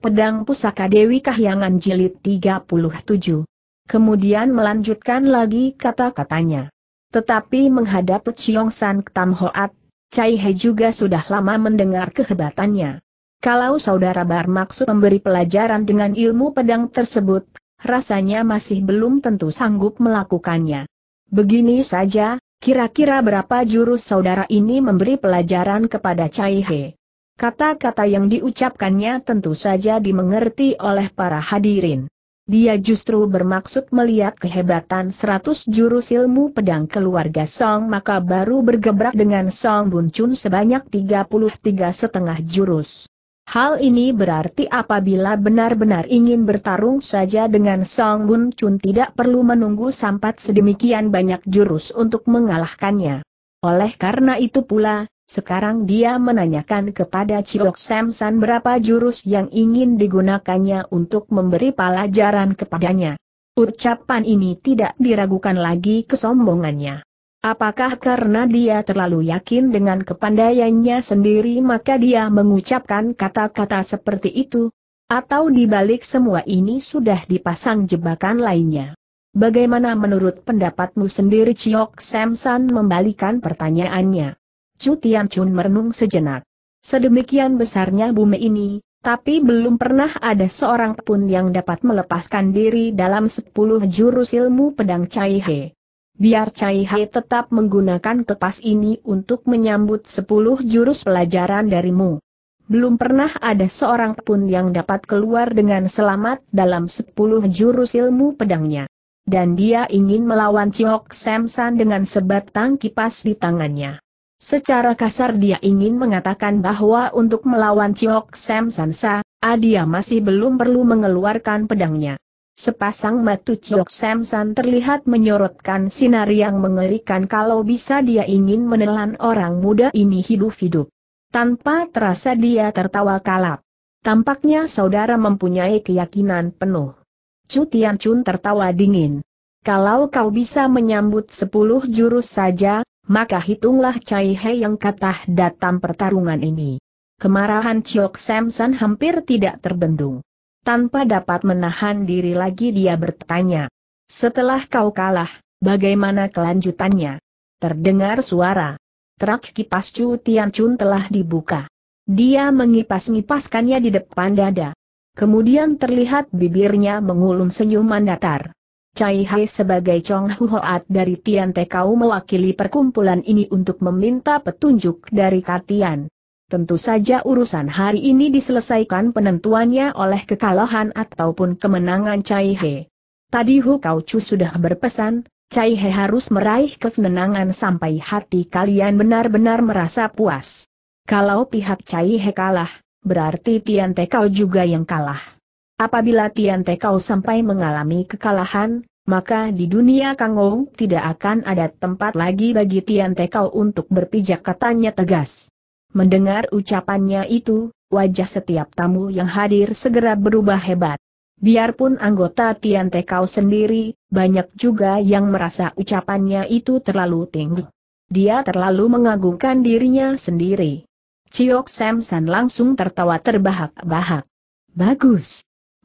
Pedang Pusaka Dewi Kahyangan Jilid 37. Kemudian melanjutkan lagi kata-katanya. Tetapi menghadap Ciong San Tam Hoat, Cai He juga sudah lama mendengar kehebatannya. Kalau saudara Bar maksud memberi pelajaran dengan ilmu pedang tersebut, rasanya masih belum tentu sanggup melakukannya. Begini saja, kira-kira berapa jurus saudara ini memberi pelajaran kepada Cai He? Kata-kata yang diucapkannya tentu saja dimengerti oleh para hadirin. Dia justru bermaksud melihat kehebatan seratus jurus ilmu pedang keluarga Song maka baru bergebrak dengan Song Bun Chun sebanyak 33 setengah jurus. Hal ini berarti apabila benar-benar ingin bertarung saja dengan Song Bun Chun tidak perlu menunggu sampat sedemikian banyak jurus untuk mengalahkannya. Oleh karena itu pula, sekarang dia menanyakan kepada Cilok Samsan berapa jurus yang ingin digunakannya untuk memberi pelajaran kepadanya. Ucapan ini tidak diragukan lagi kesombongannya. Apakah karena dia terlalu yakin dengan kepandaiannya sendiri maka dia mengucapkan kata-kata seperti itu? Atau dibalik semua ini sudah dipasang jebakan lainnya? Bagaimana menurut pendapatmu sendiri Ciok Samsan membalikan pertanyaannya? Chu Tian Chun merenung sejenak. Sedemikian besarnya bumi ini, tapi belum pernah ada seorang pun yang dapat melepaskan diri dalam sepuluh jurus ilmu pedang Cai He. Biar Cai He tetap menggunakan kepas ini untuk menyambut sepuluh jurus pelajaran darimu. Belum pernah ada seorang pun yang dapat keluar dengan selamat dalam sepuluh jurus ilmu pedangnya. Dan dia ingin melawan Ciok Samson dengan sebatang kipas di tangannya. Secara kasar dia ingin mengatakan bahwa untuk melawan Ciok Sam Sansa, Adia masih belum perlu mengeluarkan pedangnya. Sepasang mata Ciok Sam San terlihat menyorotkan sinar yang mengerikan kalau bisa dia ingin menelan orang muda ini hidup-hidup. Tanpa terasa dia tertawa kalap. Tampaknya saudara mempunyai keyakinan penuh. Cutian Chun tertawa dingin. Kalau kau bisa menyambut sepuluh jurus saja, maka hitunglah Cai He yang katah datang pertarungan ini. Kemarahan Chiok Samson hampir tidak terbendung. Tanpa dapat menahan diri lagi dia bertanya. Setelah kau kalah, bagaimana kelanjutannya? Terdengar suara. Truk kipas Chu Tian Chun telah dibuka. Dia mengipas-ngipaskannya di depan dada. Kemudian terlihat bibirnya mengulum senyuman datar. Cai Hai sebagai Chong Huoat dari Tian Te Kau mewakili perkumpulan ini untuk meminta petunjuk dari Katian. Tentu saja urusan hari ini diselesaikan penentuannya oleh kekalahan ataupun kemenangan Cai He. Tadi Hu Kau Chu sudah berpesan, Cai He harus meraih kemenangan sampai hati kalian benar-benar merasa puas. Kalau pihak Cai He kalah, berarti Tian Te Kau juga yang kalah. Apabila Tian Te Kau sampai mengalami kekalahan, maka di dunia Kang Kangou tidak akan ada tempat lagi bagi Tian Te Kau untuk berpijak katanya tegas. Mendengar ucapannya itu, wajah setiap tamu yang hadir segera berubah hebat. Biarpun anggota Tian Te Kau sendiri, banyak juga yang merasa ucapannya itu terlalu tinggi. Dia terlalu mengagungkan dirinya sendiri. Chiok Samson langsung tertawa terbahak-bahak. Bagus,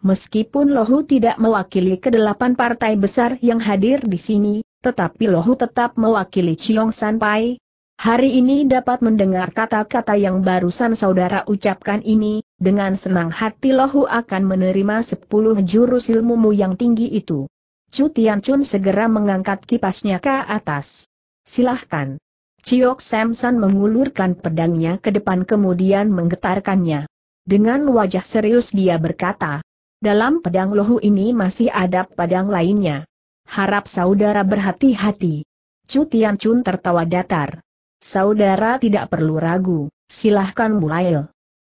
Meskipun Lohu tidak mewakili kedelapan partai besar yang hadir di sini, tetapi Lohu tetap mewakili Chiong Sanpai. Hari ini dapat mendengar kata-kata yang barusan saudara ucapkan ini, dengan senang hati Lohu akan menerima sepuluh jurus ilmumu yang tinggi itu. Chu Tian Chun segera mengangkat kipasnya ke atas. Silahkan. Ciok Samson mengulurkan pedangnya ke depan kemudian menggetarkannya. Dengan wajah serius dia berkata, dalam pedang lohu ini masih ada pedang lainnya. Harap saudara berhati-hati. Cu Chun tertawa datar. Saudara tidak perlu ragu, silahkan mulai.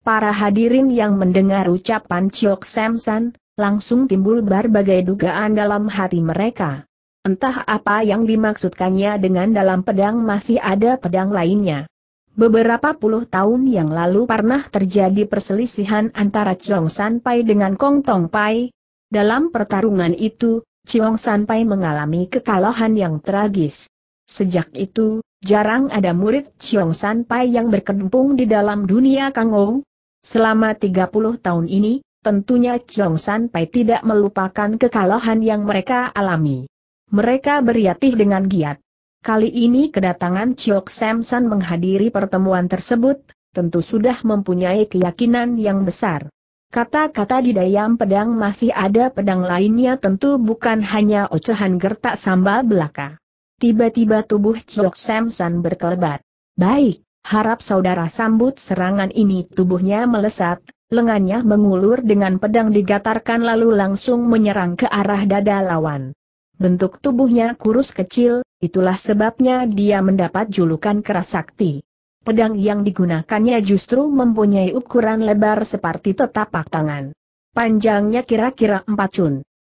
Para hadirin yang mendengar ucapan Chok Samson langsung timbul berbagai dugaan dalam hati mereka. Entah apa yang dimaksudkannya dengan dalam pedang masih ada pedang lainnya. Beberapa puluh tahun yang lalu pernah terjadi perselisihan antara Chong San Pai dengan Kong Tong Pai. Dalam pertarungan itu, Chong San Pai mengalami kekalahan yang tragis. Sejak itu, jarang ada murid Chong San Pai yang berkempung di dalam dunia Ong. Selama 30 tahun ini, tentunya Chong San Pai tidak melupakan kekalahan yang mereka alami. Mereka beriatih dengan giat. Kali ini kedatangan Chok Samson menghadiri pertemuan tersebut, tentu sudah mempunyai keyakinan yang besar. Kata-kata di dayam pedang masih ada pedang lainnya tentu bukan hanya ocehan gertak sambal belaka. Tiba-tiba tubuh Chok Samson berkelebat. Baik, harap saudara sambut serangan ini tubuhnya melesat, lengannya mengulur dengan pedang digatarkan lalu langsung menyerang ke arah dada lawan. Bentuk tubuhnya kurus kecil, Itulah sebabnya dia mendapat julukan kerasakti. Pedang yang digunakannya justru mempunyai ukuran lebar seperti tetapak tangan. Panjangnya kira-kira empat cun.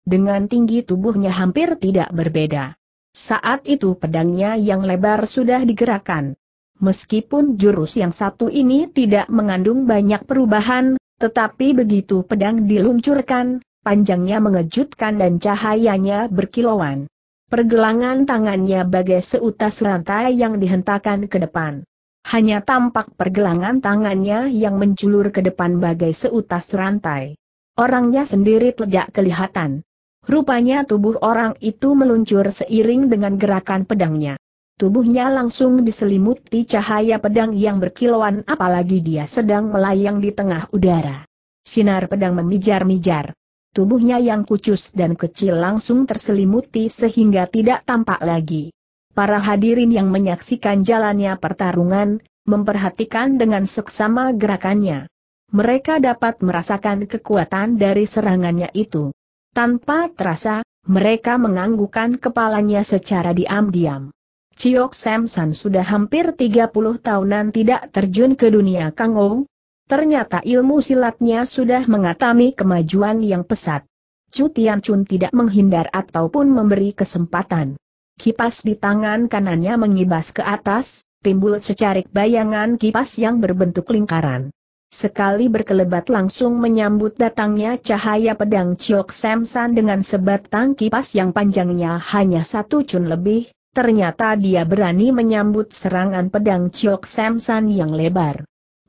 Dengan tinggi tubuhnya hampir tidak berbeda. Saat itu pedangnya yang lebar sudah digerakkan. Meskipun jurus yang satu ini tidak mengandung banyak perubahan, tetapi begitu pedang diluncurkan, panjangnya mengejutkan dan cahayanya berkilauan. Pergelangan tangannya bagai seutas rantai yang dihentakkan ke depan. Hanya tampak pergelangan tangannya yang menjulur ke depan bagai seutas rantai. Orangnya sendiri tidak kelihatan. Rupanya tubuh orang itu meluncur seiring dengan gerakan pedangnya. Tubuhnya langsung diselimuti cahaya pedang yang berkilauan apalagi dia sedang melayang di tengah udara. Sinar pedang memijar-mijar. Tubuhnya yang kucus dan kecil langsung terselimuti sehingga tidak tampak lagi. Para hadirin yang menyaksikan jalannya pertarungan, memperhatikan dengan seksama gerakannya. Mereka dapat merasakan kekuatan dari serangannya itu. Tanpa terasa, mereka menganggukkan kepalanya secara diam-diam. Ciok Samson sudah hampir 30 tahunan tidak terjun ke dunia Kangou, Ternyata ilmu silatnya sudah mengatami kemajuan yang pesat. Chu Tian Chun tidak menghindar ataupun memberi kesempatan. Kipas di tangan kanannya mengibas ke atas, timbul secarik bayangan kipas yang berbentuk lingkaran. Sekali berkelebat langsung menyambut datangnya cahaya pedang Chok Samsan dengan sebatang kipas yang panjangnya hanya satu cun lebih, ternyata dia berani menyambut serangan pedang Chok Samsan yang lebar.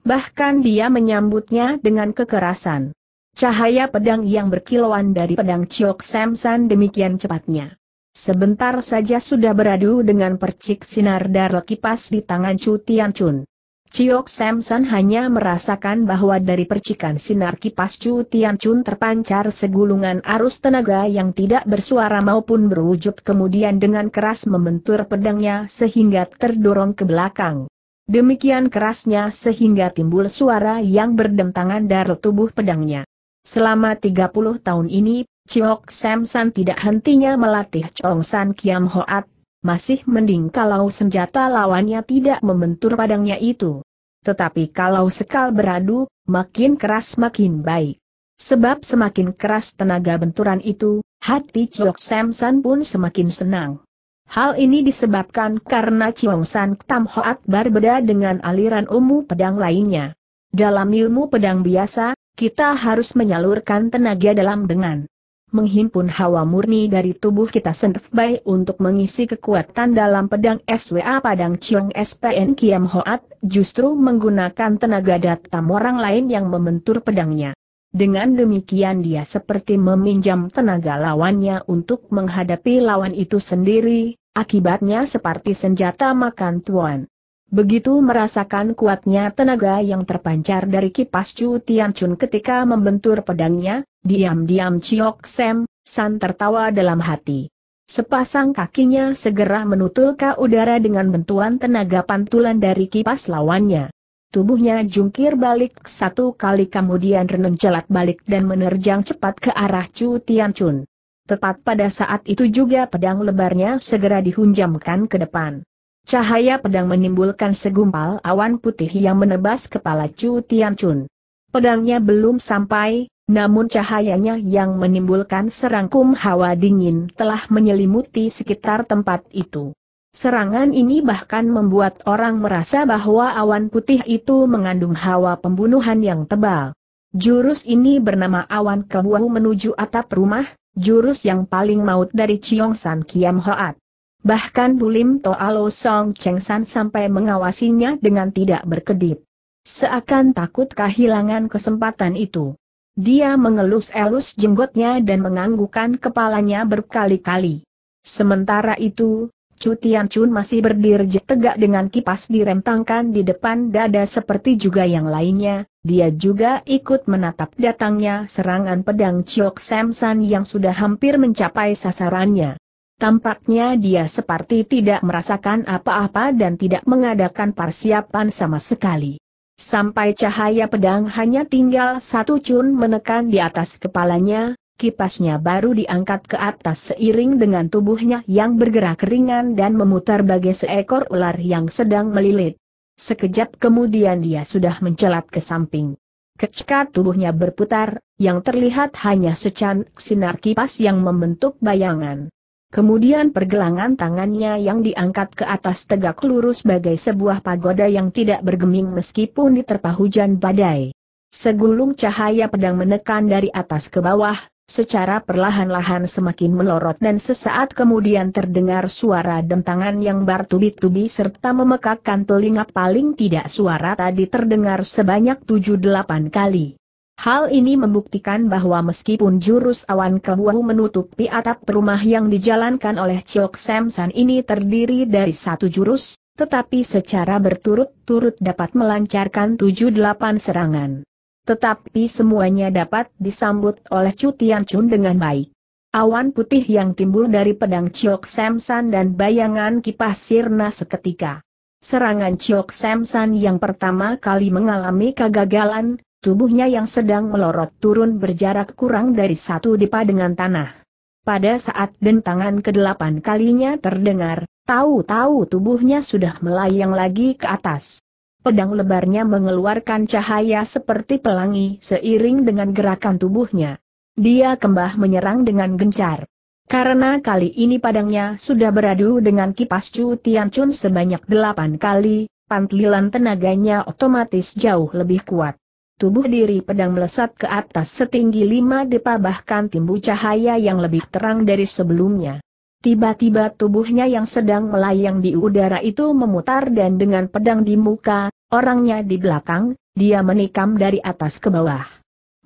Bahkan dia menyambutnya dengan kekerasan. Cahaya pedang yang berkilauan dari pedang Chok Samson demikian cepatnya. Sebentar saja sudah beradu dengan percik sinar darah kipas di tangan Chu Tian Chun. Chiok Samson hanya merasakan bahwa dari percikan sinar kipas Chu Tian Chun terpancar segulungan arus tenaga yang tidak bersuara maupun berwujud kemudian dengan keras membentur pedangnya sehingga terdorong ke belakang. Demikian kerasnya sehingga timbul suara yang berdentangan dari tubuh pedangnya. Selama 30 tahun ini, Chiok Samson tidak hentinya melatih Chong San Kiam Hoat, masih mending kalau senjata lawannya tidak membentur padangnya itu. Tetapi kalau sekal beradu, makin keras makin baik. Sebab semakin keras tenaga benturan itu, hati Chiok Samson pun semakin senang. Hal ini disebabkan karena Chiong San Tam Hoat berbeda dengan aliran ilmu pedang lainnya. Dalam ilmu pedang biasa, kita harus menyalurkan tenaga dalam dengan menghimpun hawa murni dari tubuh kita sendiri untuk mengisi kekuatan dalam pedang SWA Padang Chiong SPN Kiam Hoat, justru menggunakan tenaga datam orang lain yang membentur pedangnya. Dengan demikian dia seperti meminjam tenaga lawannya untuk menghadapi lawan itu sendiri, akibatnya seperti senjata makan tuan. Begitu merasakan kuatnya tenaga yang terpancar dari kipas Chu Tianchun ketika membentur pedangnya, diam-diam Chiok Sam, San tertawa dalam hati. Sepasang kakinya segera menutulkan udara dengan bentuan tenaga pantulan dari kipas lawannya. Tubuhnya jungkir balik satu kali kemudian renung jelat balik dan menerjang cepat ke arah Chu Tianchun. Tepat pada saat itu juga pedang lebarnya segera dihunjamkan ke depan. Cahaya pedang menimbulkan segumpal awan putih yang menebas kepala Chu Tianchun. Pedangnya belum sampai, namun cahayanya yang menimbulkan serangkum hawa dingin telah menyelimuti sekitar tempat itu. Serangan ini bahkan membuat orang merasa bahwa awan putih itu mengandung hawa pembunuhan yang tebal. Jurus ini bernama awan kebuahu menuju atap rumah, jurus yang paling maut dari Chiong San Kiam Hoat. Bahkan Bulim Toalo Song Cheng San sampai mengawasinya dengan tidak berkedip. Seakan takut kehilangan kesempatan itu. Dia mengelus-elus jenggotnya dan menganggukkan kepalanya berkali-kali. Sementara itu, Chu Tian Chun masih berdiri tegak dengan kipas direntangkan di depan dada seperti juga yang lainnya, dia juga ikut menatap datangnya serangan pedang Chiok Samson yang sudah hampir mencapai sasarannya. Tampaknya dia seperti tidak merasakan apa-apa dan tidak mengadakan persiapan sama sekali. Sampai cahaya pedang hanya tinggal satu cun menekan di atas kepalanya, Kipasnya baru diangkat ke atas seiring dengan tubuhnya yang bergerak ringan dan memutar bagai seekor ular yang sedang melilit. Sekejap kemudian dia sudah mencelat ke samping. Ketika tubuhnya berputar, yang terlihat hanya secan sinar kipas yang membentuk bayangan. Kemudian pergelangan tangannya yang diangkat ke atas tegak lurus bagai sebuah pagoda yang tidak bergeming meskipun diterpa hujan badai. Segulung cahaya pedang menekan dari atas ke bawah, secara perlahan-lahan semakin melorot dan sesaat kemudian terdengar suara dentangan yang bertubi-tubi serta memekakkan telinga paling tidak suara tadi terdengar sebanyak tujuh delapan kali. Hal ini membuktikan bahwa meskipun jurus awan kebuahu menutupi atap rumah yang dijalankan oleh Chok Samson ini terdiri dari satu jurus, tetapi secara berturut-turut dapat melancarkan tujuh delapan serangan. Tetapi semuanya dapat disambut oleh Cutian Chun dengan baik. Awan putih yang timbul dari pedang Chiok Samsan dan bayangan kipas sirna seketika. Serangan Chiok Samsan yang pertama kali mengalami kegagalan, tubuhnya yang sedang melorot turun berjarak kurang dari satu dipa dengan tanah. Pada saat dentangan kedelapan kalinya terdengar, tahu-tahu tubuhnya sudah melayang lagi ke atas pedang lebarnya mengeluarkan cahaya seperti pelangi seiring dengan gerakan tubuhnya. Dia kembah menyerang dengan gencar. Karena kali ini padangnya sudah beradu dengan kipas Chu Tianchun sebanyak delapan kali, pantilan tenaganya otomatis jauh lebih kuat. Tubuh diri pedang melesat ke atas setinggi lima depa bahkan timbul cahaya yang lebih terang dari sebelumnya. Tiba-tiba tubuhnya yang sedang melayang di udara itu memutar dan dengan pedang di muka, orangnya di belakang, dia menikam dari atas ke bawah.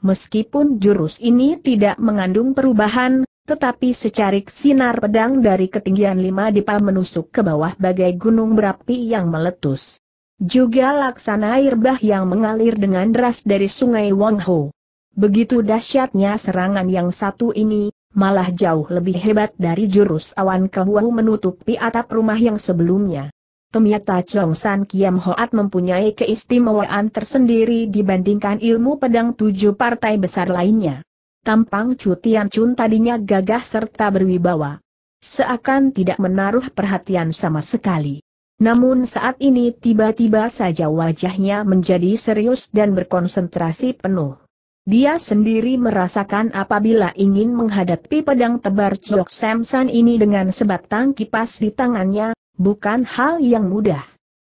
Meskipun jurus ini tidak mengandung perubahan, tetapi secarik sinar pedang dari ketinggian lima dipa menusuk ke bawah bagai gunung berapi yang meletus. Juga laksana air bah yang mengalir dengan deras dari sungai Wangho. Begitu dahsyatnya serangan yang satu ini, malah jauh lebih hebat dari jurus awan kehuau menutupi atap rumah yang sebelumnya. Ternyata San Kiam Hoat mempunyai keistimewaan tersendiri dibandingkan ilmu pedang tujuh partai besar lainnya. Tampang Chu Tian Chun tadinya gagah serta berwibawa. Seakan tidak menaruh perhatian sama sekali. Namun saat ini tiba-tiba saja wajahnya menjadi serius dan berkonsentrasi penuh. Dia sendiri merasakan apabila ingin menghadapi pedang tebar Ciok Samson ini dengan sebatang kipas di tangannya, bukan hal yang mudah.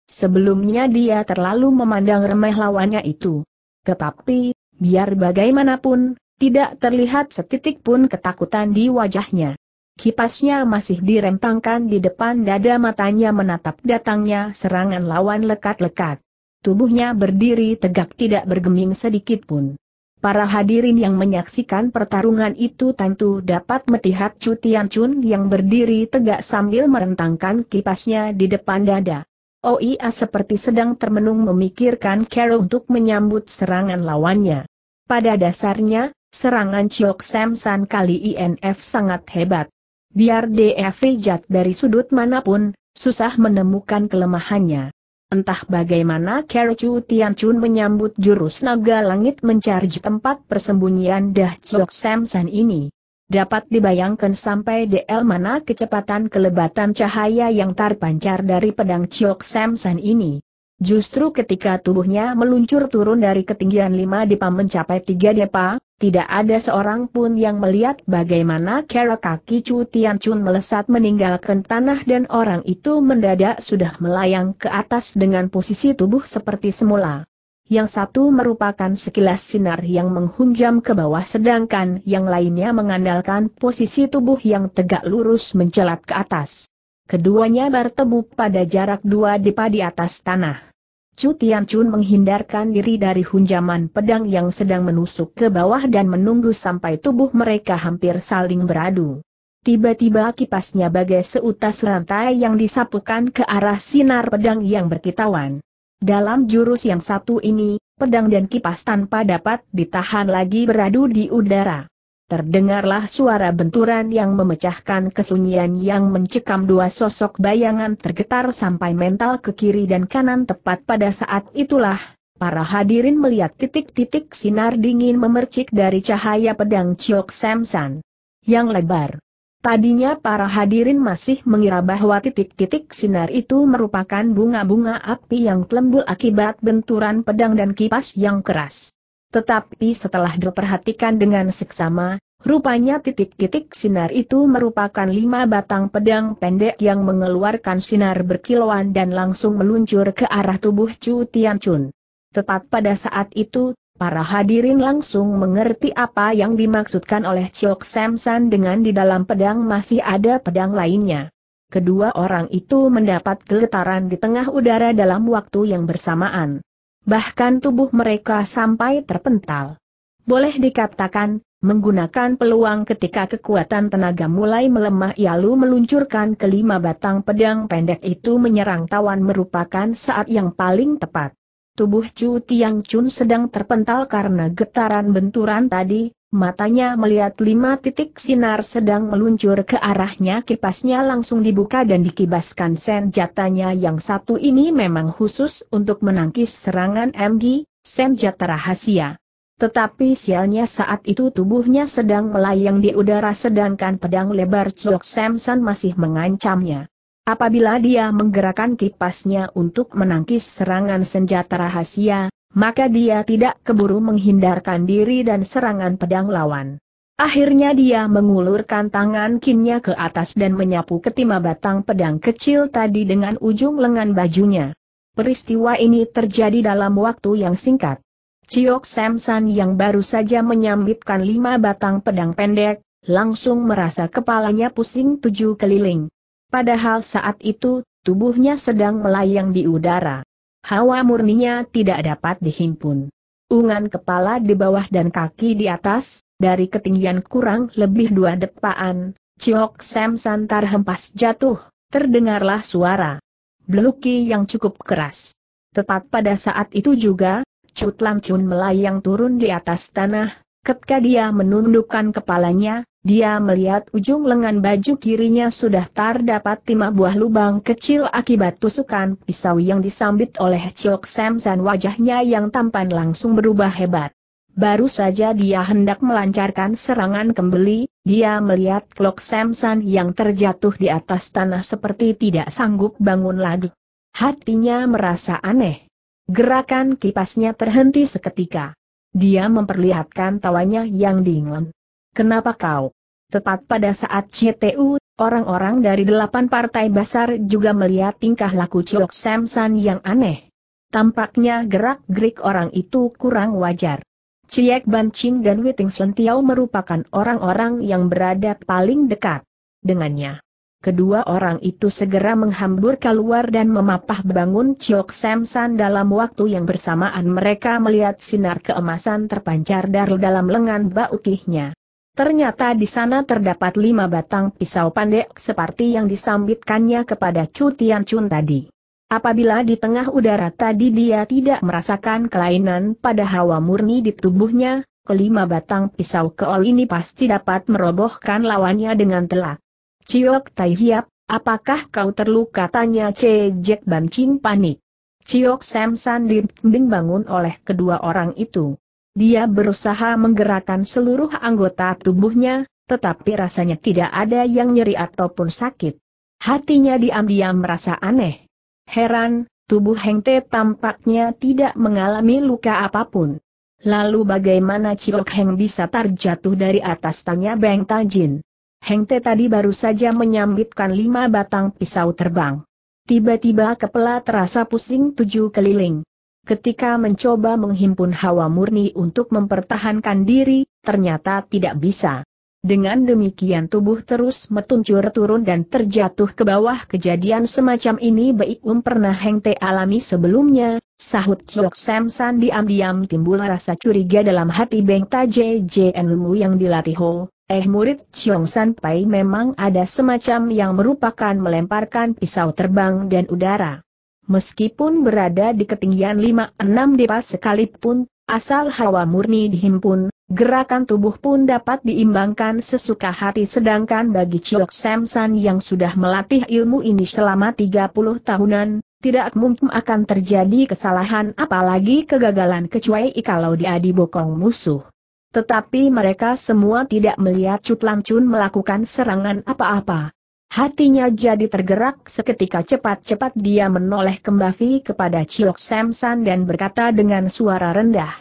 Sebelumnya dia terlalu memandang remeh lawannya itu. Tetapi, biar bagaimanapun, tidak terlihat setitik pun ketakutan di wajahnya. Kipasnya masih direntangkan di depan dada matanya menatap datangnya serangan lawan lekat-lekat. Tubuhnya berdiri tegak tidak bergeming sedikit pun. Para hadirin yang menyaksikan pertarungan itu tentu dapat melihat Chu Chun yang berdiri tegak sambil merentangkan kipasnya di depan dada. Oia oh seperti sedang termenung memikirkan cara untuk menyambut serangan lawannya. Pada dasarnya, serangan Chok Samson kali INF sangat hebat. Biar DF jat dari sudut manapun, susah menemukan kelemahannya. Entah bagaimana Tian Tianchun menyambut jurus naga langit mencari tempat persembunyian Dah Chiok Samson ini. Dapat dibayangkan sampai DL mana kecepatan kelebatan cahaya yang terpancar dari pedang Ciok Samson ini. Justru ketika tubuhnya meluncur turun dari ketinggian lima depa mencapai tiga depa, tidak ada seorang pun yang melihat bagaimana kera kaki Chu Tian Chun melesat meninggalkan tanah dan orang itu mendadak sudah melayang ke atas dengan posisi tubuh seperti semula. Yang satu merupakan sekilas sinar yang menghunjam ke bawah sedangkan yang lainnya mengandalkan posisi tubuh yang tegak lurus mencelat ke atas. Keduanya bertemu pada jarak dua depa di atas tanah. Chu Tianchun menghindarkan diri dari hunjaman pedang yang sedang menusuk ke bawah dan menunggu sampai tubuh mereka hampir saling beradu. Tiba-tiba kipasnya bagai seutas rantai yang disapukan ke arah sinar pedang yang berkitawan. Dalam jurus yang satu ini, pedang dan kipas tanpa dapat ditahan lagi beradu di udara. Terdengarlah suara benturan yang memecahkan kesunyian yang mencekam dua sosok bayangan tergetar sampai mental ke kiri dan kanan tepat pada saat itulah. Para hadirin melihat titik-titik sinar dingin memercik dari cahaya pedang Chok Samson yang lebar. Tadinya para hadirin masih mengira bahwa titik-titik sinar itu merupakan bunga-bunga api yang kelembul akibat benturan pedang dan kipas yang keras. Tetapi setelah diperhatikan dengan seksama, rupanya titik-titik sinar itu merupakan lima batang pedang pendek yang mengeluarkan sinar berkilauan dan langsung meluncur ke arah tubuh Chu Chun. Tepat pada saat itu, para hadirin langsung mengerti apa yang dimaksudkan oleh Chiok Samson dengan di dalam pedang masih ada pedang lainnya. Kedua orang itu mendapat geletaran di tengah udara dalam waktu yang bersamaan bahkan tubuh mereka sampai terpental. Boleh dikatakan, menggunakan peluang ketika kekuatan tenaga mulai melemah Yalu meluncurkan kelima batang pedang pendek itu menyerang tawan merupakan saat yang paling tepat. Tubuh Chu Tiang Chun sedang terpental karena getaran benturan tadi, matanya melihat lima titik sinar sedang meluncur ke arahnya kipasnya langsung dibuka dan dikibaskan senjatanya yang satu ini memang khusus untuk menangkis serangan MG, senjata rahasia. Tetapi sialnya saat itu tubuhnya sedang melayang di udara sedangkan pedang lebar Chok Samson masih mengancamnya. Apabila dia menggerakkan kipasnya untuk menangkis serangan senjata rahasia, maka dia tidak keburu menghindarkan diri dan serangan pedang lawan. Akhirnya dia mengulurkan tangan kinnya ke atas dan menyapu ketima batang pedang kecil tadi dengan ujung lengan bajunya. Peristiwa ini terjadi dalam waktu yang singkat. Ciok Samson yang baru saja menyambitkan lima batang pedang pendek, langsung merasa kepalanya pusing tujuh keliling. Padahal saat itu, tubuhnya sedang melayang di udara. Hawa murninya tidak dapat dihimpun. Ungan kepala di bawah dan kaki di atas, dari ketinggian kurang lebih dua depaan, Ciok Sam Santar hempas jatuh, terdengarlah suara. Beluki yang cukup keras. Tepat pada saat itu juga, Cut Chun melayang turun di atas tanah, ketika dia menundukkan kepalanya, dia melihat ujung lengan baju kirinya sudah terdapat lima buah lubang kecil akibat tusukan pisau yang disambit oleh Sam Samson. wajahnya yang tampan langsung berubah hebat. Baru saja dia hendak melancarkan serangan kembali, dia melihat Klok Samson yang terjatuh di atas tanah seperti tidak sanggup bangun lagi. Hatinya merasa aneh. Gerakan kipasnya terhenti seketika. Dia memperlihatkan tawanya yang dingin. Kenapa kau? Tepat pada saat CTU, orang-orang dari delapan partai besar juga melihat tingkah laku Chok Samson yang aneh. Tampaknya gerak-gerik orang itu kurang wajar. Ciek Ban dan Witing Sun Tiao merupakan orang-orang yang berada paling dekat dengannya. Kedua orang itu segera menghambur keluar dan memapah bangun Chok Samson dalam waktu yang bersamaan mereka melihat sinar keemasan terpancar dari dalam lengan bautihnya. Ternyata di sana terdapat lima batang pisau pendek seperti yang disambitkannya kepada Chu Tian Chun tadi. Apabila di tengah udara tadi dia tidak merasakan kelainan pada hawa murni di tubuhnya, kelima batang pisau keol ini pasti dapat merobohkan lawannya dengan telak. Ciok Tai Hiap, apakah kau terluka? Tanya C. Jack Ban Chin panik. Ciok Sam San dibangun oleh kedua orang itu. Dia berusaha menggerakkan seluruh anggota tubuhnya, tetapi rasanya tidak ada yang nyeri ataupun sakit. Hatinya diam-diam merasa aneh. Heran, tubuh Hengte tampaknya tidak mengalami luka apapun. Lalu bagaimana Cilok Heng bisa terjatuh dari atas tanya Beng Tajin? Hengte tadi baru saja menyambitkan lima batang pisau terbang. Tiba-tiba kepala terasa pusing tujuh keliling ketika mencoba menghimpun hawa murni untuk mempertahankan diri, ternyata tidak bisa. Dengan demikian tubuh terus metuncur turun dan terjatuh ke bawah kejadian semacam ini Baik Um pernah hengte alami sebelumnya, sahut Jok Samson diam-diam timbul rasa curiga dalam hati Beng Ta JJN Lumu yang dilatih Ho, eh murid Chiong San Pai memang ada semacam yang merupakan melemparkan pisau terbang dan udara meskipun berada di ketinggian 5-6 depa sekalipun, asal hawa murni dihimpun, gerakan tubuh pun dapat diimbangkan sesuka hati sedangkan bagi Chiok Samson yang sudah melatih ilmu ini selama 30 tahunan, tidak mungkin akan terjadi kesalahan apalagi kegagalan kecuali kalau dia dibokong musuh. Tetapi mereka semua tidak melihat Chun melakukan serangan apa-apa. Hatinya jadi tergerak seketika cepat-cepat dia menoleh kembali kepada Chiok Samson dan berkata dengan suara rendah.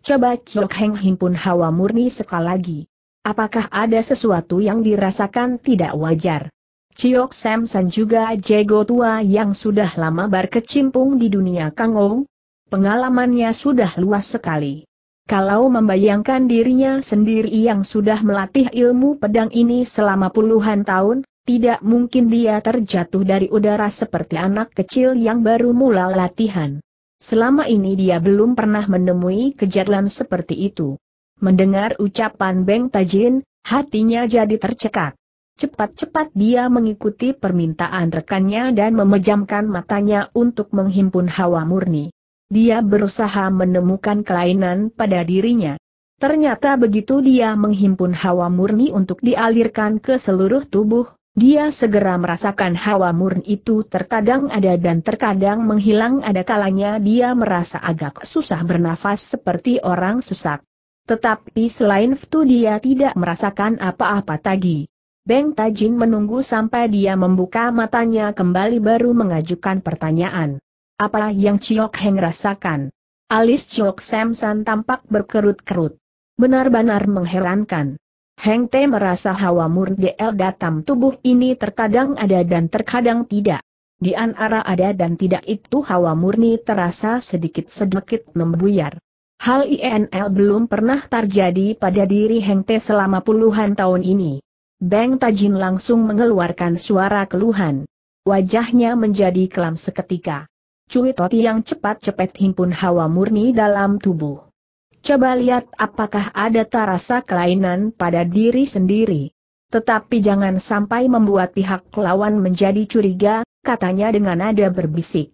Coba Chiok Heng himpun hawa murni sekali lagi. Apakah ada sesuatu yang dirasakan tidak wajar? Chiok Samson juga jago tua yang sudah lama berkecimpung di dunia Ong. Pengalamannya sudah luas sekali. Kalau membayangkan dirinya sendiri yang sudah melatih ilmu pedang ini selama puluhan tahun, tidak mungkin dia terjatuh dari udara seperti anak kecil yang baru mula latihan. Selama ini dia belum pernah menemui kejadian seperti itu. Mendengar ucapan Beng Tajin, hatinya jadi tercekat. Cepat-cepat dia mengikuti permintaan rekannya dan memejamkan matanya untuk menghimpun hawa murni. Dia berusaha menemukan kelainan pada dirinya. Ternyata begitu dia menghimpun hawa murni untuk dialirkan ke seluruh tubuh, dia segera merasakan hawa murni itu terkadang ada dan terkadang menghilang ada kalanya dia merasa agak susah bernafas seperti orang sesak. Tetapi selain itu dia tidak merasakan apa-apa tadi. Beng Tajin menunggu sampai dia membuka matanya kembali baru mengajukan pertanyaan. Apa yang Chiok Heng rasakan? Alis Chiok Samson tampak berkerut-kerut. Benar-benar mengherankan. Heng Te merasa hawa murni el dalam tubuh ini terkadang ada dan terkadang tidak. Di antara ada dan tidak itu hawa murni terasa sedikit-sedikit membuyar. Hal INL belum pernah terjadi pada diri Heng Te selama puluhan tahun ini. Beng Tajin langsung mengeluarkan suara keluhan. Wajahnya menjadi kelam seketika. Cui Toti yang cepat-cepat himpun hawa murni dalam tubuh. Coba lihat apakah ada terasa kelainan pada diri sendiri. Tetapi jangan sampai membuat pihak lawan menjadi curiga, katanya dengan nada berbisik.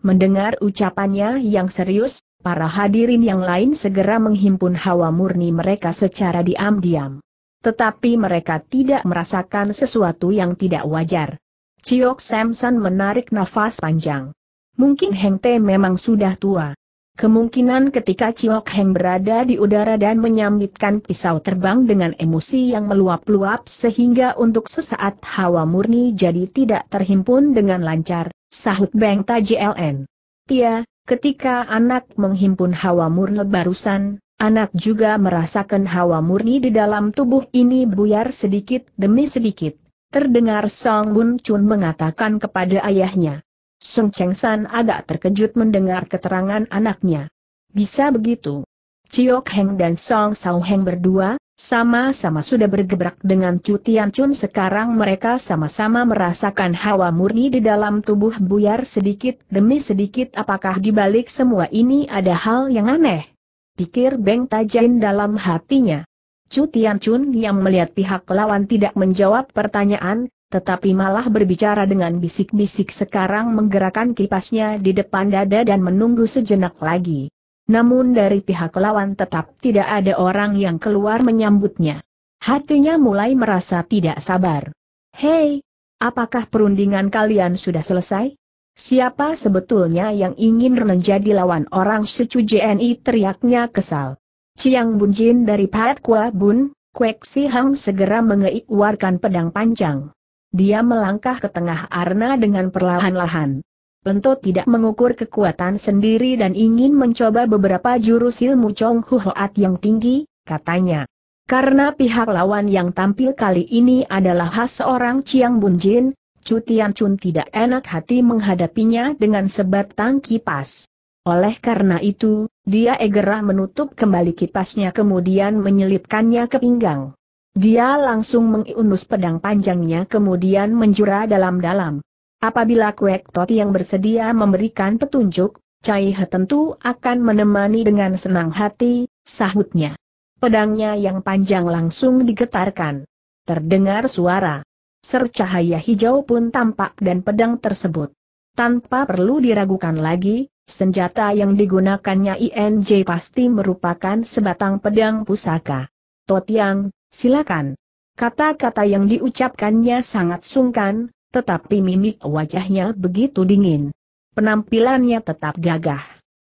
Mendengar ucapannya yang serius, para hadirin yang lain segera menghimpun hawa murni mereka secara diam-diam. Tetapi mereka tidak merasakan sesuatu yang tidak wajar. Ciok Samson menarik nafas panjang. Mungkin Heng Te memang sudah tua, Kemungkinan ketika Chiok Heng berada di udara dan menyambitkan pisau terbang dengan emosi yang meluap-luap sehingga untuk sesaat hawa murni jadi tidak terhimpun dengan lancar, sahut Beng N. Pia, ketika anak menghimpun hawa murni barusan, anak juga merasakan hawa murni di dalam tubuh ini buyar sedikit demi sedikit. Terdengar Song Bun Chun mengatakan kepada ayahnya. Sung Cheng San agak terkejut mendengar keterangan anaknya. Bisa begitu. Chiok Heng dan Song Sao Heng berdua, sama-sama sudah bergebrak dengan Chu Tian Chun sekarang mereka sama-sama merasakan hawa murni di dalam tubuh buyar sedikit demi sedikit apakah di balik semua ini ada hal yang aneh? Pikir Beng Tajin dalam hatinya. Chu Tian Chun yang melihat pihak lawan tidak menjawab pertanyaan, tetapi malah berbicara dengan bisik-bisik sekarang menggerakkan kipasnya di depan dada dan menunggu sejenak lagi. Namun dari pihak lawan tetap tidak ada orang yang keluar menyambutnya. Hatinya mulai merasa tidak sabar. Hei, apakah perundingan kalian sudah selesai? Siapa sebetulnya yang ingin menjadi lawan orang secu JNI teriaknya kesal. Ciang Bunjin dari Pat Kua Bun, Kwek Si Hang segera mengeikwarkan pedang panjang. Dia melangkah ke tengah arena dengan perlahan-lahan. Lento tidak mengukur kekuatan sendiri dan ingin mencoba beberapa jurus ilmu Chong Hu yang tinggi, katanya. Karena pihak lawan yang tampil kali ini adalah khas seorang Chiang Bun Jin, Cutian Chun tidak enak hati menghadapinya dengan sebatang kipas. Oleh karena itu, dia egera menutup kembali kipasnya kemudian menyelipkannya ke pinggang. Dia langsung mengiunus pedang panjangnya kemudian menjura dalam-dalam. Apabila Kwek Toti yang bersedia memberikan petunjuk, Cai He tentu akan menemani dengan senang hati, sahutnya. Pedangnya yang panjang langsung digetarkan. Terdengar suara. Sercahaya hijau pun tampak dan pedang tersebut. Tanpa perlu diragukan lagi, senjata yang digunakannya INJ pasti merupakan sebatang pedang pusaka. Totiang, Silakan. Kata-kata yang diucapkannya sangat sungkan, tetapi mimik wajahnya begitu dingin. Penampilannya tetap gagah.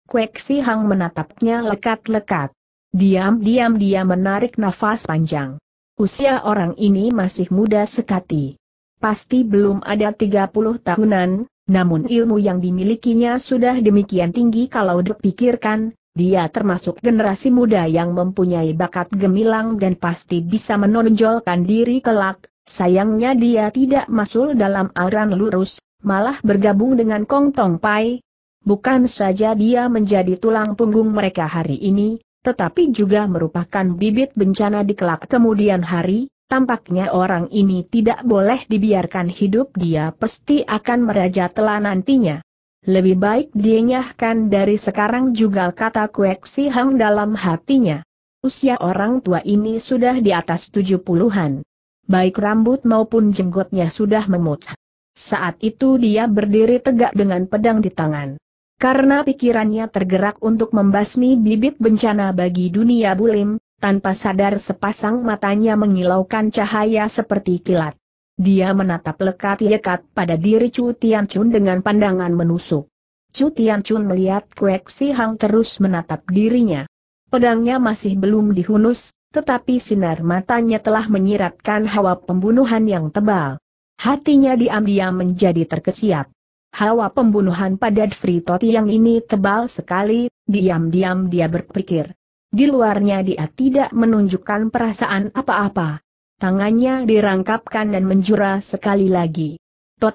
Kwek Si Hang menatapnya lekat-lekat. Diam-diam dia menarik nafas panjang. Usia orang ini masih muda sekali. Pasti belum ada 30 tahunan, namun ilmu yang dimilikinya sudah demikian tinggi kalau dipikirkan, dia termasuk generasi muda yang mempunyai bakat gemilang dan pasti bisa menonjolkan diri kelak, sayangnya dia tidak masuk dalam aran lurus, malah bergabung dengan Kong Tong Pai. Bukan saja dia menjadi tulang punggung mereka hari ini, tetapi juga merupakan bibit bencana di kelak kemudian hari, Tampaknya orang ini tidak boleh dibiarkan hidup dia pasti akan meraja telah nantinya. Lebih baik dienyahkan dari sekarang juga kata Kuek Si Hang dalam hatinya. Usia orang tua ini sudah di atas tujuh puluhan. Baik rambut maupun jenggotnya sudah memutih. Saat itu dia berdiri tegak dengan pedang di tangan. Karena pikirannya tergerak untuk membasmi bibit bencana bagi dunia bulim, tanpa sadar sepasang matanya mengilaukan cahaya seperti kilat. Dia menatap lekat-lekat pada diri Chu Tian Chun dengan pandangan menusuk. Chu Tian Chun melihat Kuek Si Hang terus menatap dirinya. Pedangnya masih belum dihunus, tetapi sinar matanya telah menyiratkan hawa pembunuhan yang tebal. Hatinya diam-diam menjadi terkesiap. Hawa pembunuhan pada Dfri Toti yang ini tebal sekali, diam-diam dia berpikir. Di luarnya dia tidak menunjukkan perasaan apa-apa tangannya dirangkapkan dan menjura sekali lagi.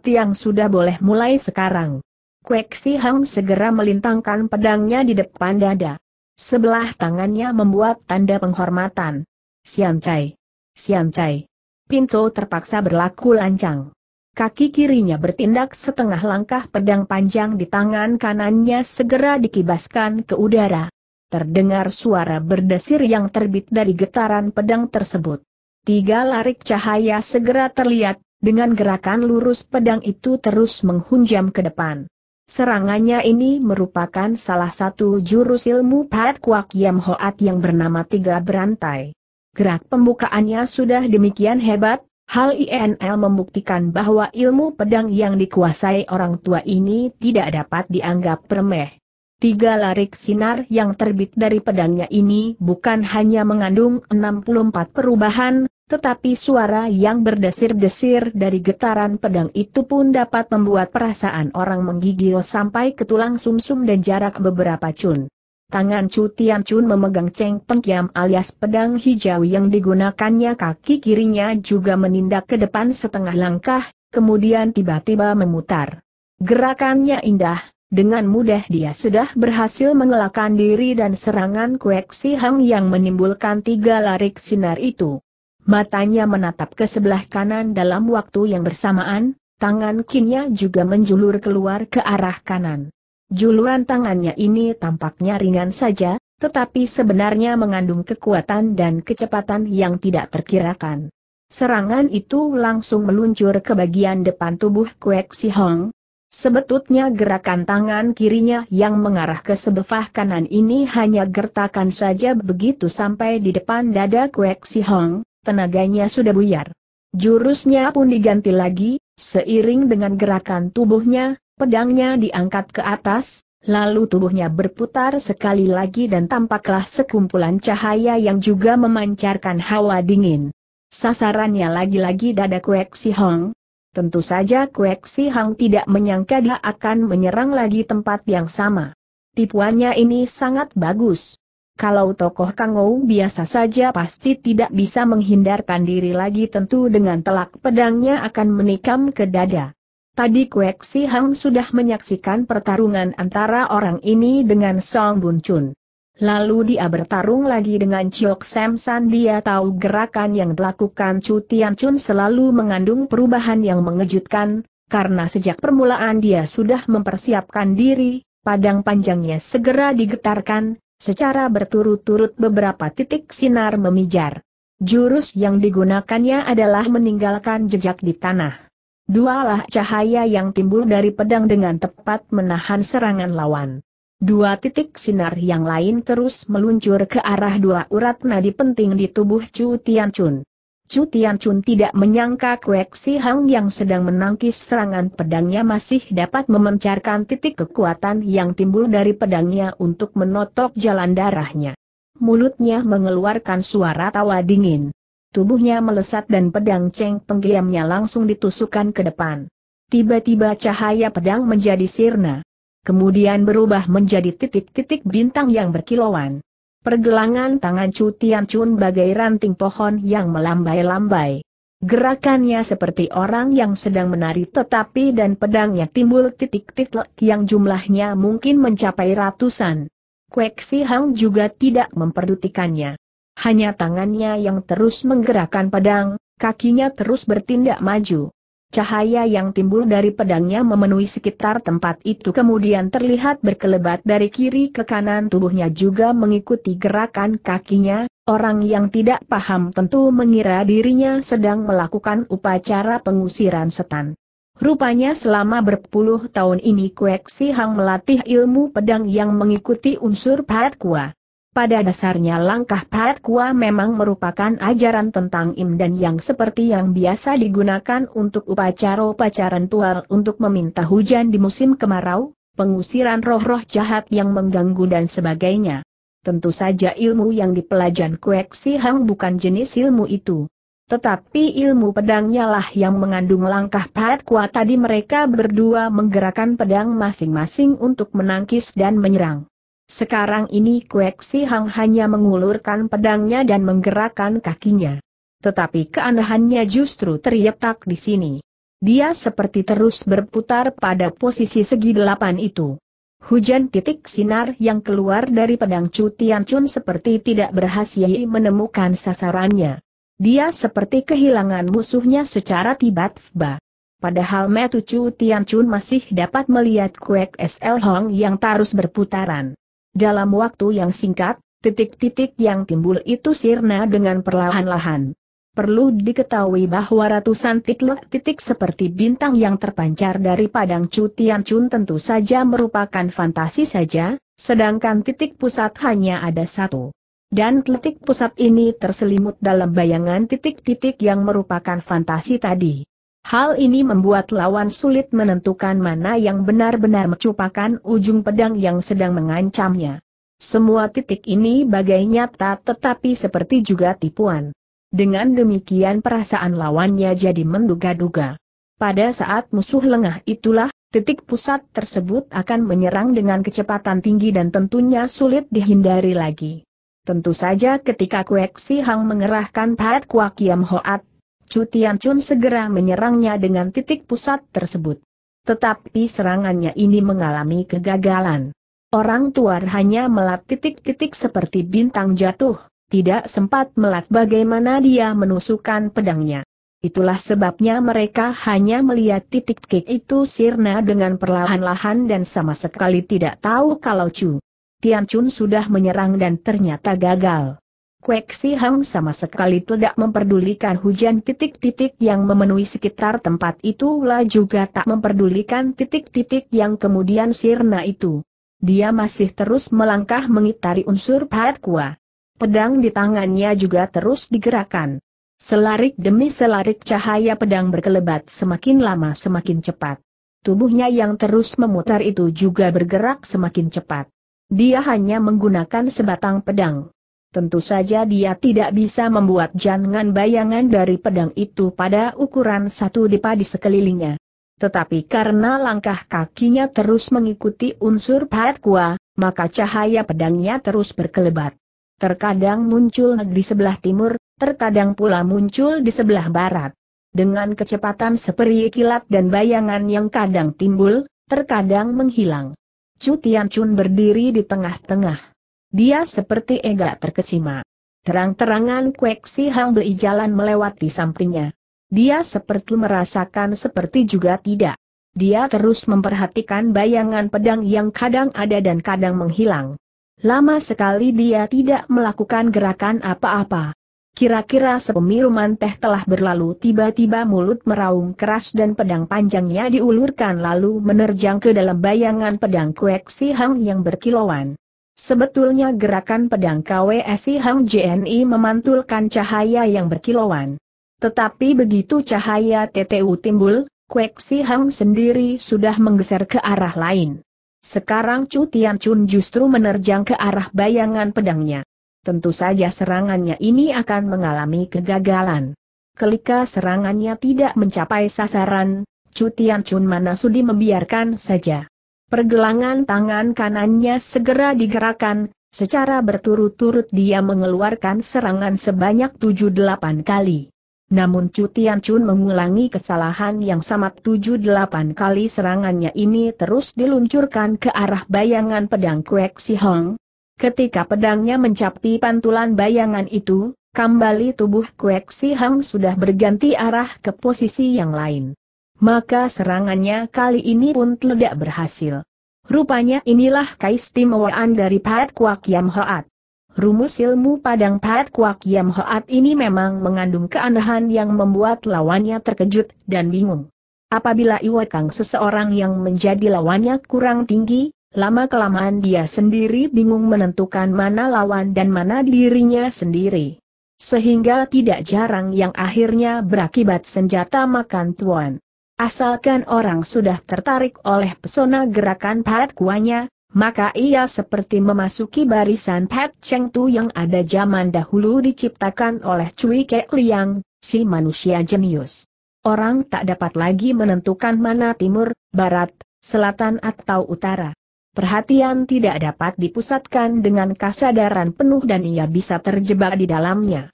yang sudah boleh mulai sekarang. Kwek Si Hang segera melintangkan pedangnya di depan dada. Sebelah tangannya membuat tanda penghormatan. Siam Chai. Siam Chai. Pinto terpaksa berlaku lancang. Kaki kirinya bertindak setengah langkah pedang panjang di tangan kanannya segera dikibaskan ke udara. Terdengar suara berdesir yang terbit dari getaran pedang tersebut. Tiga larik cahaya segera terlihat, dengan gerakan lurus pedang itu terus menghunjam ke depan. Serangannya ini merupakan salah satu jurus ilmu Pat Kwak Yam Hoat yang bernama Tiga Berantai. Gerak pembukaannya sudah demikian hebat, hal INL membuktikan bahwa ilmu pedang yang dikuasai orang tua ini tidak dapat dianggap remeh. Tiga larik sinar yang terbit dari pedangnya ini bukan hanya mengandung 64 perubahan, tetapi suara yang berdesir-desir dari getaran pedang itu pun dapat membuat perasaan orang menggigil sampai ke tulang sumsum -sum dan jarak beberapa cun. Tangan Chu Tian Chun memegang Cheng Pengkiam alias pedang hijau yang digunakannya kaki kirinya juga menindak ke depan setengah langkah, kemudian tiba-tiba memutar. Gerakannya indah, dengan mudah dia sudah berhasil mengelakkan diri dan serangan Kuek Si Hang yang menimbulkan tiga larik sinar itu. Matanya menatap ke sebelah kanan dalam waktu yang bersamaan, tangan kinnya juga menjulur keluar ke arah kanan. Juluran tangannya ini tampaknya ringan saja, tetapi sebenarnya mengandung kekuatan dan kecepatan yang tidak terkirakan. Serangan itu langsung meluncur ke bagian depan tubuh Kuek Si Hong, Sebetulnya gerakan tangan kirinya yang mengarah ke sebelah kanan ini hanya gertakan saja begitu sampai di depan dada Kwek Si Hong, tenaganya sudah buyar. Jurusnya pun diganti lagi, seiring dengan gerakan tubuhnya, pedangnya diangkat ke atas, lalu tubuhnya berputar sekali lagi dan tampaklah sekumpulan cahaya yang juga memancarkan hawa dingin. Sasarannya lagi-lagi dada Kwek Si Hong, Tentu saja Kwek Si Hang tidak menyangka dia akan menyerang lagi tempat yang sama. Tipuannya ini sangat bagus. Kalau tokoh Kangou biasa saja pasti tidak bisa menghindarkan diri lagi tentu dengan telak pedangnya akan menikam ke dada. Tadi Kwek Si Hang sudah menyaksikan pertarungan antara orang ini dengan Song Bun Chun. Lalu dia bertarung lagi dengan Chiok Sam San dia tahu gerakan yang dilakukan Chu Tian Chun selalu mengandung perubahan yang mengejutkan, karena sejak permulaan dia sudah mempersiapkan diri, padang panjangnya segera digetarkan, secara berturut-turut beberapa titik sinar memijar. Jurus yang digunakannya adalah meninggalkan jejak di tanah. Dualah cahaya yang timbul dari pedang dengan tepat menahan serangan lawan. Dua titik sinar yang lain terus meluncur ke arah dua urat nadi penting di tubuh Chu Tianchun. Chu Tianchun tidak menyangka Kwek Si Hang yang sedang menangkis serangan pedangnya masih dapat memencarkan titik kekuatan yang timbul dari pedangnya untuk menotok jalan darahnya. Mulutnya mengeluarkan suara tawa dingin. Tubuhnya melesat dan pedang Cheng penggiamnya langsung ditusukkan ke depan. Tiba-tiba cahaya pedang menjadi sirna kemudian berubah menjadi titik-titik bintang yang berkilauan. Pergelangan tangan Chu Tian Chun bagai ranting pohon yang melambai-lambai. Gerakannya seperti orang yang sedang menari tetapi dan pedangnya timbul titik-titik yang jumlahnya mungkin mencapai ratusan. Kwek Si Hang juga tidak memperdutikannya. Hanya tangannya yang terus menggerakkan pedang, kakinya terus bertindak maju. Cahaya yang timbul dari pedangnya memenuhi sekitar tempat itu kemudian terlihat berkelebat dari kiri ke kanan tubuhnya juga mengikuti gerakan kakinya, orang yang tidak paham tentu mengira dirinya sedang melakukan upacara pengusiran setan. Rupanya selama berpuluh tahun ini Kwek Si Hang melatih ilmu pedang yang mengikuti unsur Pat Kua. Pada dasarnya langkah Pat Kua memang merupakan ajaran tentang im dan yang seperti yang biasa digunakan untuk upacara-upacara ritual untuk meminta hujan di musim kemarau, pengusiran roh-roh jahat yang mengganggu dan sebagainya. Tentu saja ilmu yang dipelajari Kuek Si Hang bukan jenis ilmu itu. Tetapi ilmu pedangnya lah yang mengandung langkah Pat Kua tadi mereka berdua menggerakkan pedang masing-masing untuk menangkis dan menyerang. Sekarang ini Kuek Si Hang hanya mengulurkan pedangnya dan menggerakkan kakinya. Tetapi keanehannya justru terletak di sini. Dia seperti terus berputar pada posisi segi delapan itu. Hujan titik sinar yang keluar dari pedang Chu Tian Chun seperti tidak berhasil menemukan sasarannya. Dia seperti kehilangan musuhnya secara tiba-tiba. Padahal Metu Chu Tian Chun masih dapat melihat kuek SL Hong yang terus berputaran. Dalam waktu yang singkat, titik-titik yang timbul itu sirna dengan perlahan-lahan. Perlu diketahui bahwa ratusan titik-titik seperti bintang yang terpancar dari padang Cutian Chun tentu saja merupakan fantasi saja, sedangkan titik pusat hanya ada satu. Dan titik pusat ini terselimut dalam bayangan titik-titik yang merupakan fantasi tadi. Hal ini membuat lawan sulit menentukan mana yang benar-benar mencupakan ujung pedang yang sedang mengancamnya. Semua titik ini bagai nyata tetapi seperti juga tipuan. Dengan demikian perasaan lawannya jadi menduga-duga. Pada saat musuh lengah itulah, titik pusat tersebut akan menyerang dengan kecepatan tinggi dan tentunya sulit dihindari lagi. Tentu saja ketika Kwek Si Hang mengerahkan Pat Kwa Kiam Hoat Chu Chun segera menyerangnya dengan titik pusat tersebut. Tetapi serangannya ini mengalami kegagalan. Orang tua hanya melat titik-titik seperti bintang jatuh, tidak sempat melat bagaimana dia menusukkan pedangnya. Itulah sebabnya mereka hanya melihat titik-titik itu sirna dengan perlahan-lahan dan sama sekali tidak tahu kalau Chu Chun sudah menyerang dan ternyata gagal. Kwek Si Hang sama sekali tidak memperdulikan hujan titik-titik yang memenuhi sekitar tempat itu lah juga tak memperdulikan titik-titik yang kemudian sirna itu. Dia masih terus melangkah mengitari unsur pahat kua. Pedang di tangannya juga terus digerakkan. Selarik demi selarik cahaya pedang berkelebat semakin lama semakin cepat. Tubuhnya yang terus memutar itu juga bergerak semakin cepat. Dia hanya menggunakan sebatang pedang Tentu saja dia tidak bisa membuat jangan bayangan dari pedang itu pada ukuran satu dipa di sekelilingnya. Tetapi karena langkah kakinya terus mengikuti unsur pahat kuah, maka cahaya pedangnya terus berkelebat. Terkadang muncul di sebelah timur, terkadang pula muncul di sebelah barat. Dengan kecepatan seperti kilat dan bayangan yang kadang timbul, terkadang menghilang. Cutian Chun berdiri di tengah-tengah. Dia seperti enggak terkesima. Terang-terangan Kwek Si Hang Beli jalan melewati sampingnya. Dia seperti merasakan seperti juga tidak. Dia terus memperhatikan bayangan pedang yang kadang ada dan kadang menghilang. Lama sekali dia tidak melakukan gerakan apa-apa. Kira-kira sepemiruman teh telah berlalu tiba-tiba mulut meraung keras dan pedang panjangnya diulurkan lalu menerjang ke dalam bayangan pedang Kwek Si Hang yang berkilauan. Sebetulnya gerakan pedang KWSI Hang JNI memantulkan cahaya yang berkilauan. Tetapi begitu cahaya TTU timbul, Kwek Si Hang sendiri sudah menggeser ke arah lain. Sekarang Chu Tian Chun justru menerjang ke arah bayangan pedangnya. Tentu saja serangannya ini akan mengalami kegagalan. Kelika serangannya tidak mencapai sasaran, Chu Tian Chun mana sudi membiarkan saja. Pergelangan tangan kanannya segera digerakkan, secara berturut-turut dia mengeluarkan serangan sebanyak 7-8 kali. Namun Cutian Chun mengulangi kesalahan yang sama 7-8 kali serangannya ini terus diluncurkan ke arah bayangan pedang Kuek Si Hong. Ketika pedangnya mencapai pantulan bayangan itu, kembali tubuh Kuek Si Hong sudah berganti arah ke posisi yang lain. Maka serangannya kali ini pun tidak berhasil. Rupanya inilah keistimewaan dari Pat Kuak Yam Hoat. Rumus ilmu Padang Pat Kuak Yam Hoat ini memang mengandung keanehan yang membuat lawannya terkejut dan bingung. Apabila Iwakang seseorang yang menjadi lawannya kurang tinggi, lama-kelamaan dia sendiri bingung menentukan mana lawan dan mana dirinya sendiri. Sehingga tidak jarang yang akhirnya berakibat senjata makan tuan. Asalkan orang sudah tertarik oleh pesona gerakan Pat Kuanya, maka ia seperti memasuki barisan Pat Cheng Tu yang ada zaman dahulu diciptakan oleh Cui Kek Liang, si manusia jenius. Orang tak dapat lagi menentukan mana timur, barat, selatan atau utara. Perhatian tidak dapat dipusatkan dengan kesadaran penuh dan ia bisa terjebak di dalamnya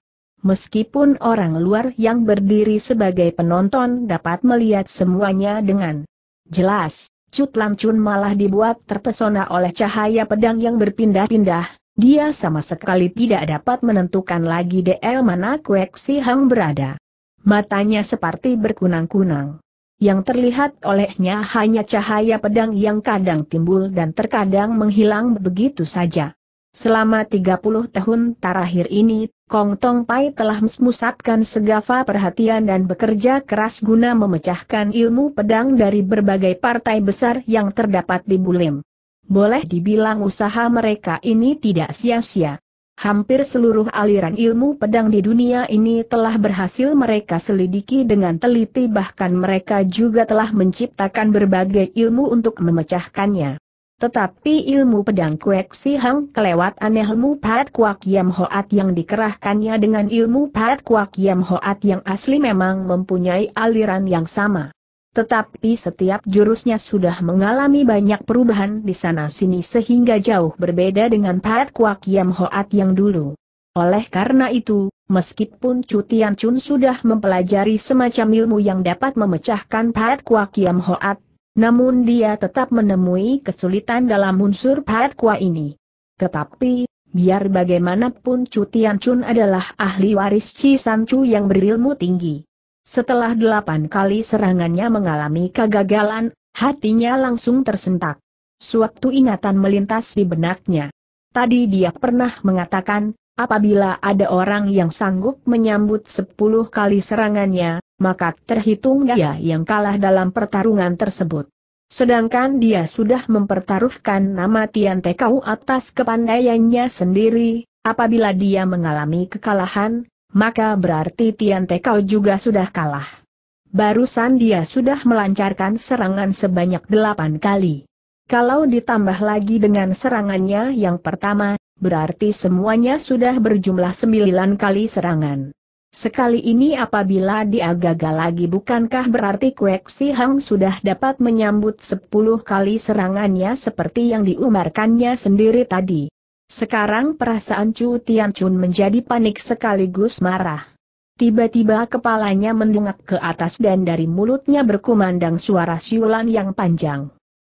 meskipun orang luar yang berdiri sebagai penonton dapat melihat semuanya dengan jelas. Cut Lam malah dibuat terpesona oleh cahaya pedang yang berpindah-pindah, dia sama sekali tidak dapat menentukan lagi DL mana Kwek Si Hang berada. Matanya seperti berkunang-kunang. Yang terlihat olehnya hanya cahaya pedang yang kadang timbul dan terkadang menghilang begitu saja. Selama 30 tahun terakhir ini, Kong Tong Pai telah memusatkan segala perhatian dan bekerja keras guna memecahkan ilmu pedang dari berbagai partai besar yang terdapat di Bulim. Boleh dibilang usaha mereka ini tidak sia-sia. Hampir seluruh aliran ilmu pedang di dunia ini telah berhasil mereka selidiki dengan teliti bahkan mereka juga telah menciptakan berbagai ilmu untuk memecahkannya. Tetapi ilmu pedang Kwek Si Hang kelewat aneh ilmu Pat Kwak Yam Hoat yang dikerahkannya dengan ilmu Pat Kwak Yam Hoat yang asli memang mempunyai aliran yang sama. Tetapi setiap jurusnya sudah mengalami banyak perubahan di sana-sini sehingga jauh berbeda dengan Pat Kwak Yam Hoat yang dulu. Oleh karena itu, meskipun Cutian Chun sudah mempelajari semacam ilmu yang dapat memecahkan Pat Kwak Yam Hoat, namun dia tetap menemui kesulitan dalam unsur pahat kua ini. Tetapi, biar bagaimanapun Chu Chun adalah ahli waris Ci Chu yang berilmu tinggi. Setelah delapan kali serangannya mengalami kegagalan, hatinya langsung tersentak. Suatu ingatan melintas di benaknya. Tadi dia pernah mengatakan, apabila ada orang yang sanggup menyambut sepuluh kali serangannya, maka terhitung dia yang kalah dalam pertarungan tersebut. Sedangkan dia sudah mempertaruhkan nama Tian Tekau atas kepandaiannya sendiri, apabila dia mengalami kekalahan, maka berarti Tian Tekau juga sudah kalah. Barusan dia sudah melancarkan serangan sebanyak delapan kali. Kalau ditambah lagi dengan serangannya yang pertama, berarti semuanya sudah berjumlah sembilan kali serangan. Sekali ini apabila dia gagal lagi bukankah berarti Kwek Si Hang sudah dapat menyambut sepuluh kali serangannya seperti yang diumarkannya sendiri tadi. Sekarang perasaan Chu Tian Chun menjadi panik sekaligus marah. Tiba-tiba kepalanya mendungak ke atas dan dari mulutnya berkumandang suara siulan yang panjang.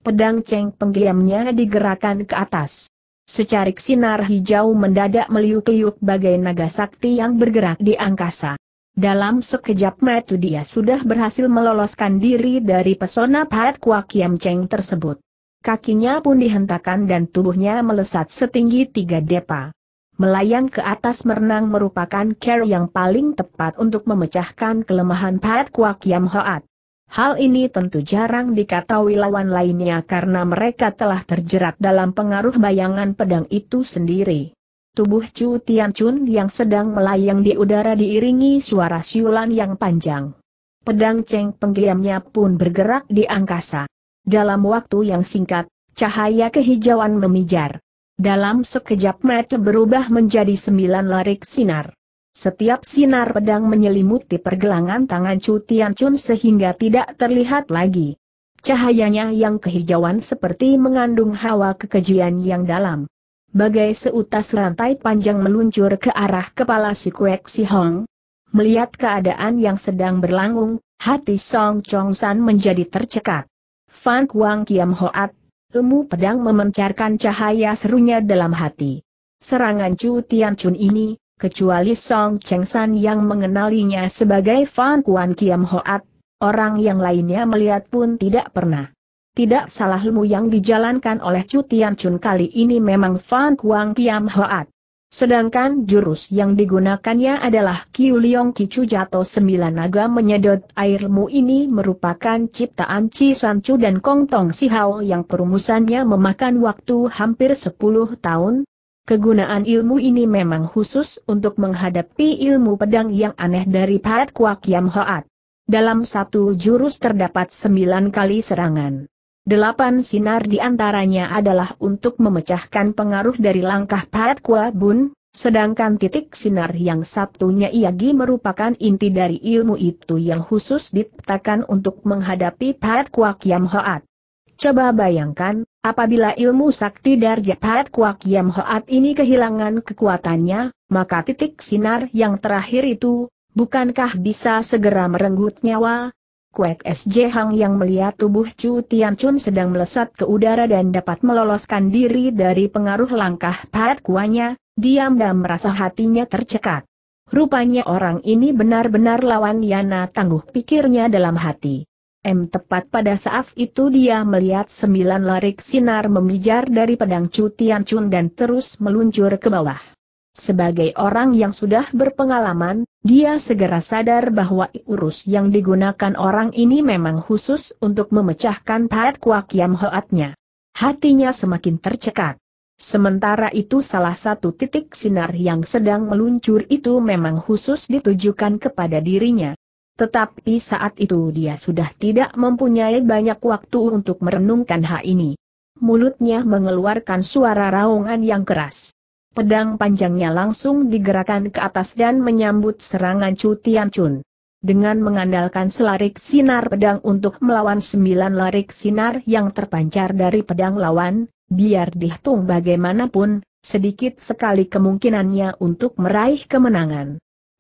Pedang Cheng penggiamnya digerakkan ke atas. Secarik sinar hijau mendadak meliuk-liuk bagai naga sakti yang bergerak di angkasa. Dalam sekejap mata dia sudah berhasil meloloskan diri dari pesona pahat kuak Yam Cheng tersebut. Kakinya pun dihentakkan dan tubuhnya melesat setinggi tiga depa. Melayang ke atas merenang merupakan care yang paling tepat untuk memecahkan kelemahan pahat kuak Yam Hoat. Hal ini tentu jarang diketahui lawan lainnya karena mereka telah terjerat dalam pengaruh bayangan pedang itu sendiri. Tubuh Chu Tianchun yang sedang melayang di udara diiringi suara siulan yang panjang. Pedang Cheng penggiamnya pun bergerak di angkasa. Dalam waktu yang singkat, cahaya kehijauan memijar. Dalam sekejap mata berubah menjadi sembilan larik sinar. Setiap sinar pedang menyelimuti pergelangan tangan Chu Tianchun sehingga tidak terlihat lagi. Cahayanya yang kehijauan seperti mengandung hawa kekejian yang dalam. Bagai seutas rantai panjang meluncur ke arah kepala si Kuek Si Hong. Melihat keadaan yang sedang berlangsung, hati Song Chong San menjadi tercekat. Fan Kuang Kiam Hoat, ilmu pedang memencarkan cahaya serunya dalam hati. Serangan Chu Tianchun ini, kecuali Song Cheng San yang mengenalinya sebagai Fan Kuan Kiam Hoat, orang yang lainnya melihat pun tidak pernah. Tidak salah ilmu yang dijalankan oleh Chu Tian Chun kali ini memang Fan Kuang Kiam Hoat. Sedangkan jurus yang digunakannya adalah Kiu Liong Kicu Jato Sembilan Naga menyedot airmu ini merupakan ciptaan Ci San Chu dan Kong Tong Si Hao yang perumusannya memakan waktu hampir 10 tahun, Kegunaan ilmu ini memang khusus untuk menghadapi ilmu pedang yang aneh dari Pat Kwak Yam Hoat. Dalam satu jurus terdapat sembilan kali serangan. Delapan sinar di antaranya adalah untuk memecahkan pengaruh dari langkah Pat Kwa Bun, sedangkan titik sinar yang satunya Iagi merupakan inti dari ilmu itu yang khusus ditetakan untuk menghadapi Pat Kwak Yam Hoat. Coba bayangkan, Apabila ilmu sakti Darjapat Kuak Yam Hoat ini kehilangan kekuatannya, maka titik sinar yang terakhir itu, bukankah bisa segera merenggut nyawa? Kuek SJ Hang yang melihat tubuh Chu Tian Chun sedang melesat ke udara dan dapat meloloskan diri dari pengaruh langkah Pat Kuanya, diam dan merasa hatinya tercekat. Rupanya orang ini benar-benar lawan Yana tangguh pikirnya dalam hati. M. Tepat pada saat itu dia melihat sembilan larik sinar memijar dari pedang Chu Tian Chun dan terus meluncur ke bawah. Sebagai orang yang sudah berpengalaman, dia segera sadar bahwa urus yang digunakan orang ini memang khusus untuk memecahkan pahat kuak yam hoatnya. Hatinya semakin tercekat. Sementara itu salah satu titik sinar yang sedang meluncur itu memang khusus ditujukan kepada dirinya. Tetapi saat itu dia sudah tidak mempunyai banyak waktu untuk merenungkan hal ini. Mulutnya mengeluarkan suara raungan yang keras. Pedang panjangnya langsung digerakkan ke atas dan menyambut serangan Chu Chun. Dengan mengandalkan selarik sinar pedang untuk melawan sembilan larik sinar yang terpancar dari pedang lawan, biar dihitung bagaimanapun, sedikit sekali kemungkinannya untuk meraih kemenangan.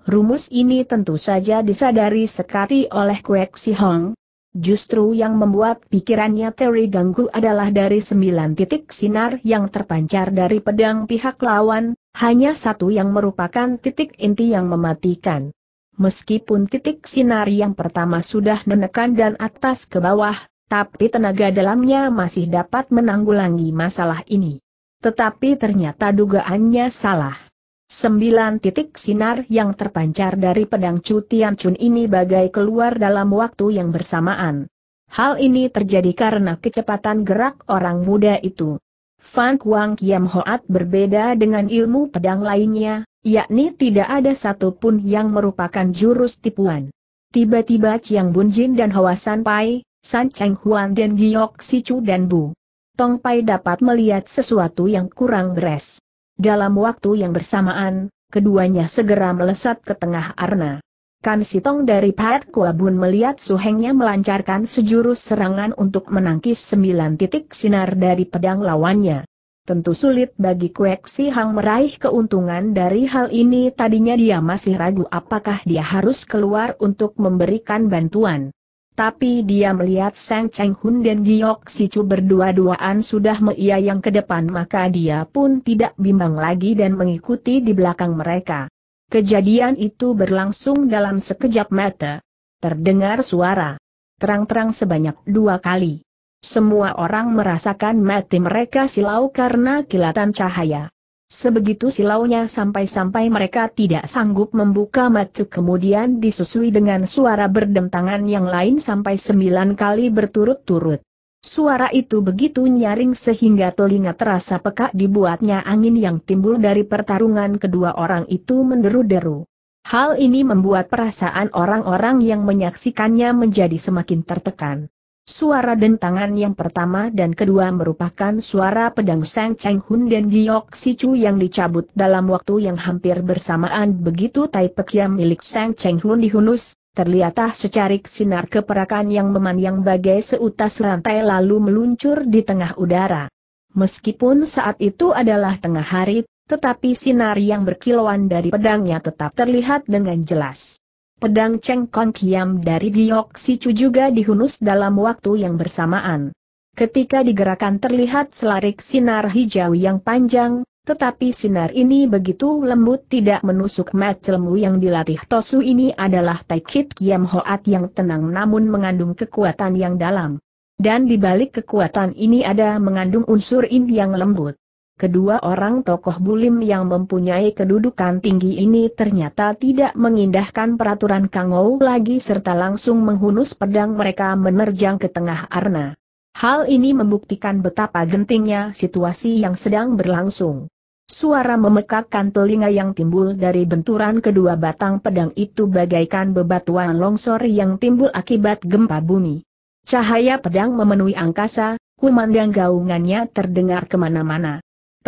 Rumus ini tentu saja disadari sekati oleh Kwek Si Hong. Justru yang membuat pikirannya Terry ganggu adalah dari sembilan titik sinar yang terpancar dari pedang pihak lawan, hanya satu yang merupakan titik inti yang mematikan. Meskipun titik sinar yang pertama sudah menekan dan atas ke bawah, tapi tenaga dalamnya masih dapat menanggulangi masalah ini. Tetapi ternyata dugaannya salah. Sembilan titik sinar yang terpancar dari pedang Chu Chun ini bagai keluar dalam waktu yang bersamaan. Hal ini terjadi karena kecepatan gerak orang muda itu. Fan Kuang Kiam Hoat berbeda dengan ilmu pedang lainnya, yakni tidak ada satupun yang merupakan jurus tipuan. Tiba-tiba Chiang Jin dan Hwa San Pai, San Cheng Huan dan Giok Chu dan Bu Tong Pai dapat melihat sesuatu yang kurang beres. Dalam waktu yang bersamaan, keduanya segera melesat ke tengah arna. Kan Sitong dari Pat Kuabun melihat suhengnya melancarkan sejurus serangan untuk menangkis sembilan titik sinar dari pedang lawannya. Tentu sulit bagi Kueksi Si Hang meraih keuntungan dari hal ini tadinya dia masih ragu apakah dia harus keluar untuk memberikan bantuan. Tapi dia melihat Sang Cheng Hun dan Giok Sicu berdua-duaan sudah yang ke depan maka dia pun tidak bimbang lagi dan mengikuti di belakang mereka. Kejadian itu berlangsung dalam sekejap mata. Terdengar suara. Terang-terang sebanyak dua kali. Semua orang merasakan mati mereka silau karena kilatan cahaya. Sebegitu silaunya sampai-sampai mereka tidak sanggup membuka mata. kemudian disusui dengan suara berdentangan yang lain sampai sembilan kali berturut-turut. Suara itu begitu nyaring sehingga telinga terasa peka. dibuatnya angin yang timbul dari pertarungan kedua orang itu menderu-deru. Hal ini membuat perasaan orang-orang yang menyaksikannya menjadi semakin tertekan. Suara dentangan yang pertama dan kedua merupakan suara pedang Sang Cheng Hun dan Giok Sichu yang dicabut dalam waktu yang hampir bersamaan begitu tai pekiam milik Sang Cheng Hun dihunus, terlihat secarik sinar keperakan yang memanjang bagai seutas rantai lalu meluncur di tengah udara. Meskipun saat itu adalah tengah hari, tetapi sinar yang berkilauan dari pedangnya tetap terlihat dengan jelas pedang Kong kiam dari Giok Sicu juga dihunus dalam waktu yang bersamaan. Ketika digerakkan terlihat selarik sinar hijau yang panjang, tetapi sinar ini begitu lembut tidak menusuk macelmu yang dilatih Tosu ini adalah Taikit Kiam Hoat yang tenang namun mengandung kekuatan yang dalam. Dan di balik kekuatan ini ada mengandung unsur in yang lembut. Kedua orang tokoh bulim yang mempunyai kedudukan tinggi ini ternyata tidak mengindahkan peraturan Kangou lagi serta langsung menghunus pedang mereka menerjang ke tengah arna. Hal ini membuktikan betapa gentingnya situasi yang sedang berlangsung. Suara memekakkan telinga yang timbul dari benturan kedua batang pedang itu bagaikan bebatuan longsor yang timbul akibat gempa bumi. Cahaya pedang memenuhi angkasa, kumandang gaungannya terdengar kemana-mana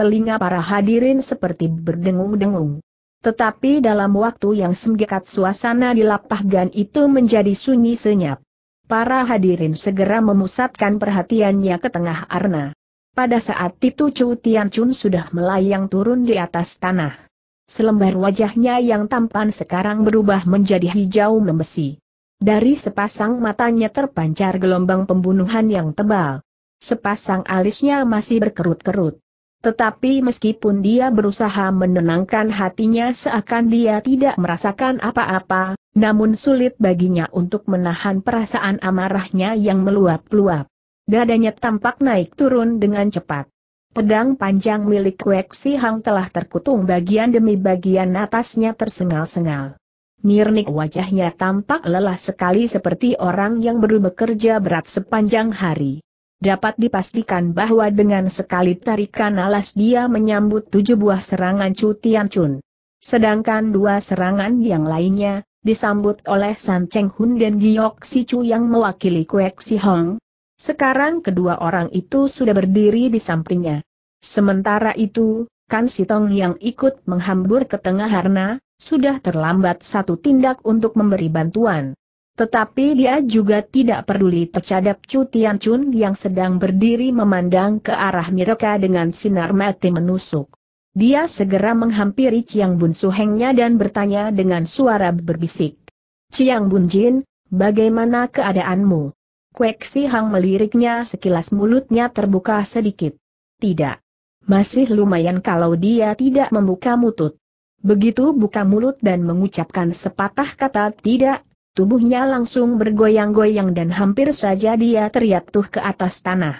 telinga para hadirin seperti berdengung-dengung. Tetapi dalam waktu yang semgekat suasana di lapahgan itu menjadi sunyi senyap. Para hadirin segera memusatkan perhatiannya ke tengah arna. Pada saat itu Chu Chun sudah melayang turun di atas tanah. Selembar wajahnya yang tampan sekarang berubah menjadi hijau membesi. Dari sepasang matanya terpancar gelombang pembunuhan yang tebal. Sepasang alisnya masih berkerut-kerut. Tetapi meskipun dia berusaha menenangkan hatinya seakan dia tidak merasakan apa-apa, namun sulit baginya untuk menahan perasaan amarahnya yang meluap-luap. Dadanya tampak naik turun dengan cepat. Pedang panjang milik Kwek Si Hang telah terkutung bagian demi bagian atasnya tersengal-sengal. Nirnik wajahnya tampak lelah sekali seperti orang yang baru bekerja berat sepanjang hari. Dapat dipastikan bahwa dengan sekali tarikan alas dia menyambut tujuh buah serangan Chu Tian Chun. Sedangkan dua serangan yang lainnya, disambut oleh San Cheng Hun dan Giok Si Chu yang mewakili Kuek Si Hong. Sekarang kedua orang itu sudah berdiri di sampingnya. Sementara itu, Kan Sitong yang ikut menghambur ke tengah Harna, sudah terlambat satu tindak untuk memberi bantuan. Tetapi dia juga tidak peduli terhadap cutian Tian Chun yang sedang berdiri memandang ke arah mereka dengan sinar mati menusuk. Dia segera menghampiri Chiang Bun Suhengnya dan bertanya dengan suara berbisik. Chiang Bun Jin, bagaimana keadaanmu? Kwek Si Hang meliriknya sekilas mulutnya terbuka sedikit. Tidak. Masih lumayan kalau dia tidak membuka mutut. Begitu buka mulut dan mengucapkan sepatah kata tidak, Tubuhnya langsung bergoyang-goyang dan hampir saja dia terjatuh ke atas tanah.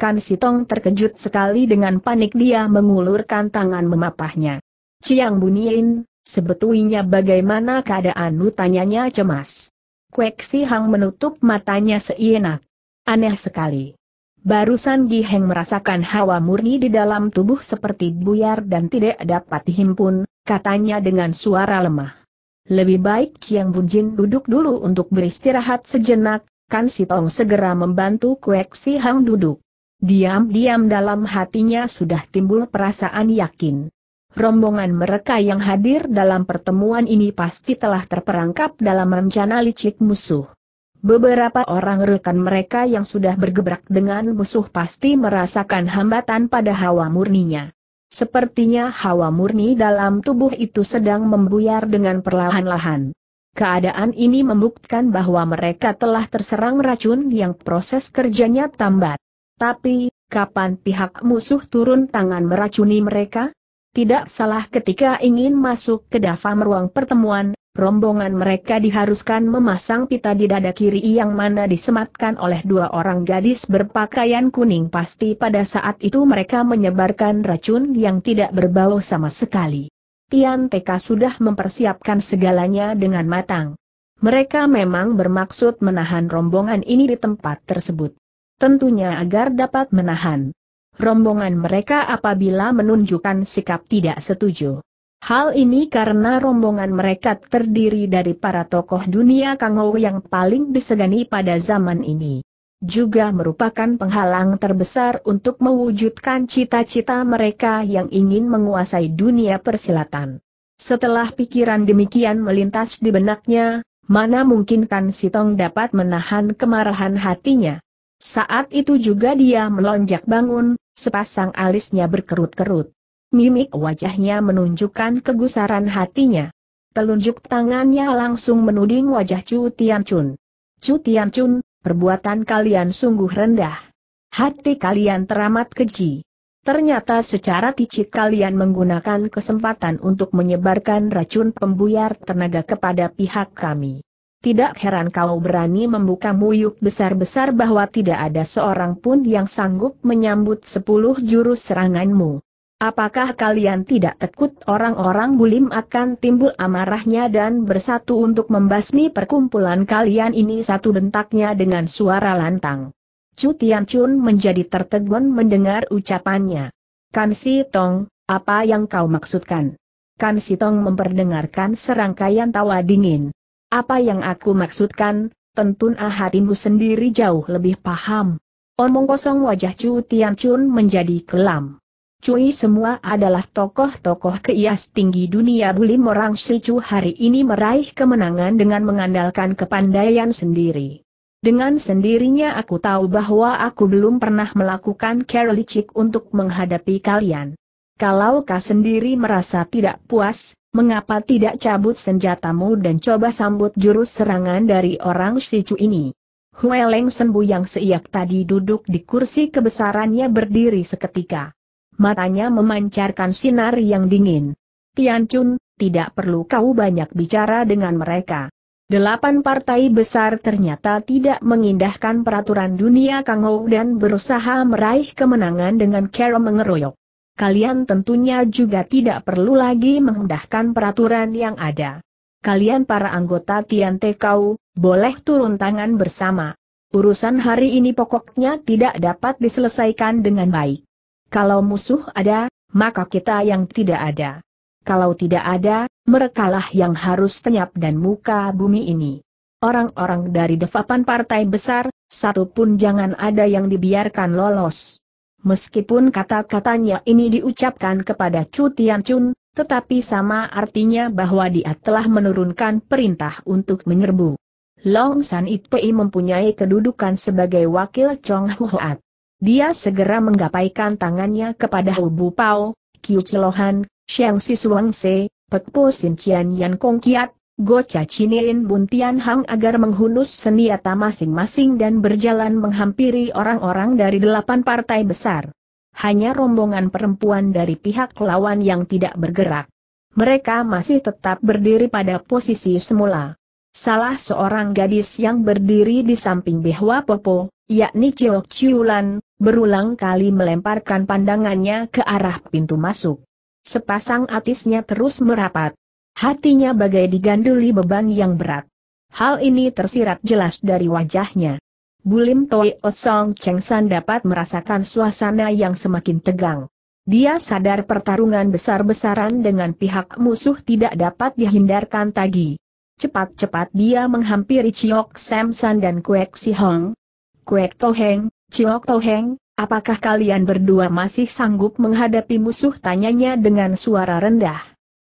Kan Sitong terkejut sekali dengan panik dia mengulurkan tangan memapahnya. Ciang Bunyin, sebetulnya bagaimana keadaan lu tanyanya cemas. Kwek Si Hang menutup matanya seienak. Aneh sekali. Barusan Gi Heng merasakan hawa murni di dalam tubuh seperti buyar dan tidak dapat dihimpun, katanya dengan suara lemah. Lebih baik Chiang Bujin duduk dulu untuk beristirahat sejenak, Kan Tong segera membantu Kueksi Si Hang duduk. Diam-diam dalam hatinya sudah timbul perasaan yakin. Rombongan mereka yang hadir dalam pertemuan ini pasti telah terperangkap dalam rencana licik musuh. Beberapa orang rekan mereka yang sudah bergebrak dengan musuh pasti merasakan hambatan pada hawa murninya. Sepertinya hawa murni dalam tubuh itu sedang membuyar dengan perlahan-lahan. Keadaan ini membuktikan bahwa mereka telah terserang racun yang proses kerjanya tambat. Tapi, kapan pihak musuh turun tangan meracuni mereka? Tidak salah ketika ingin masuk ke dafam ruang pertemuan, rombongan mereka diharuskan memasang pita di dada kiri yang mana disematkan oleh dua orang gadis berpakaian kuning pasti pada saat itu mereka menyebarkan racun yang tidak berbau sama sekali. Tian Teka sudah mempersiapkan segalanya dengan matang. Mereka memang bermaksud menahan rombongan ini di tempat tersebut. Tentunya agar dapat menahan rombongan mereka apabila menunjukkan sikap tidak setuju. Hal ini karena rombongan mereka terdiri dari para tokoh dunia Kangou yang paling disegani pada zaman ini. Juga merupakan penghalang terbesar untuk mewujudkan cita-cita mereka yang ingin menguasai dunia persilatan. Setelah pikiran demikian melintas di benaknya, mana mungkinkan Sitong dapat menahan kemarahan hatinya. Saat itu juga dia melonjak bangun, sepasang alisnya berkerut-kerut. Mimik wajahnya menunjukkan kegusaran hatinya. Telunjuk tangannya langsung menuding wajah Chu Tianchun. Chu Tianchun, perbuatan kalian sungguh rendah. Hati kalian teramat keji. Ternyata secara licik kalian menggunakan kesempatan untuk menyebarkan racun pembuyar tenaga kepada pihak kami. Tidak heran kau berani membuka muyuk besar-besar bahwa tidak ada seorang pun yang sanggup menyambut sepuluh jurus seranganmu. Apakah kalian tidak takut orang-orang bulim akan timbul amarahnya dan bersatu untuk membasmi perkumpulan kalian ini satu bentaknya dengan suara lantang? Chu Tian Chun menjadi tertegun mendengar ucapannya. Kan Si Tong, apa yang kau maksudkan? Kan Si Tong memperdengarkan serangkaian tawa dingin. Apa yang aku maksudkan, tentu ah hatimu sendiri jauh lebih paham. Omong kosong wajah Chu Tian Chun menjadi kelam. Cui semua adalah tokoh-tokoh keias tinggi dunia Bulim orang Sicu hari ini meraih kemenangan dengan mengandalkan kepandaian sendiri. Dengan sendirinya aku tahu bahwa aku belum pernah melakukan Karolicik untuk menghadapi kalian. Kalau kau sendiri merasa tidak puas, mengapa tidak cabut senjatamu dan coba sambut jurus serangan dari orang Sicu ini? Hueleng Sembu yang seiak tadi duduk di kursi kebesarannya berdiri seketika matanya memancarkan sinar yang dingin. Tian Chun, tidak perlu kau banyak bicara dengan mereka. Delapan partai besar ternyata tidak mengindahkan peraturan dunia Kangou dan berusaha meraih kemenangan dengan cara mengeroyok. Kalian tentunya juga tidak perlu lagi mengindahkan peraturan yang ada. Kalian para anggota Tian Te kau, boleh turun tangan bersama. Urusan hari ini pokoknya tidak dapat diselesaikan dengan baik. Kalau musuh ada, maka kita yang tidak ada. Kalau tidak ada, merekalah yang harus tenyap dan muka bumi ini. Orang-orang dari defapan partai besar, satu pun jangan ada yang dibiarkan lolos. Meskipun kata-katanya ini diucapkan kepada Chu Chun, tetapi sama artinya bahwa dia telah menurunkan perintah untuk menyerbu. Long San Itpei mempunyai kedudukan sebagai wakil Chong Huat. Dia segera menggapaikan tangannya kepada Hubu Pao, Kiu celohan, xiang Si Suang Se, Pek Po Sin Cian Yan Kong Kiat, go cha Bun Buntian Hang agar menghunus senjata masing-masing dan berjalan menghampiri orang-orang dari delapan partai besar. Hanya rombongan perempuan dari pihak lawan yang tidak bergerak. Mereka masih tetap berdiri pada posisi semula. Salah seorang gadis yang berdiri di samping Behwa Popo, yakni chiu Chiulan, berulang kali melemparkan pandangannya ke arah pintu masuk. Sepasang atisnya terus merapat. Hatinya bagai diganduli beban yang berat. Hal ini tersirat jelas dari wajahnya. Bulim Toi Osong Cheng San dapat merasakan suasana yang semakin tegang. Dia sadar pertarungan besar-besaran dengan pihak musuh tidak dapat dihindarkan tagi. Cepat-cepat dia menghampiri Chiok Sam San dan Kwek Si Hong. Kwek To Heng, Ciok Toheng, apakah kalian berdua masih sanggup menghadapi musuh tanyanya dengan suara rendah.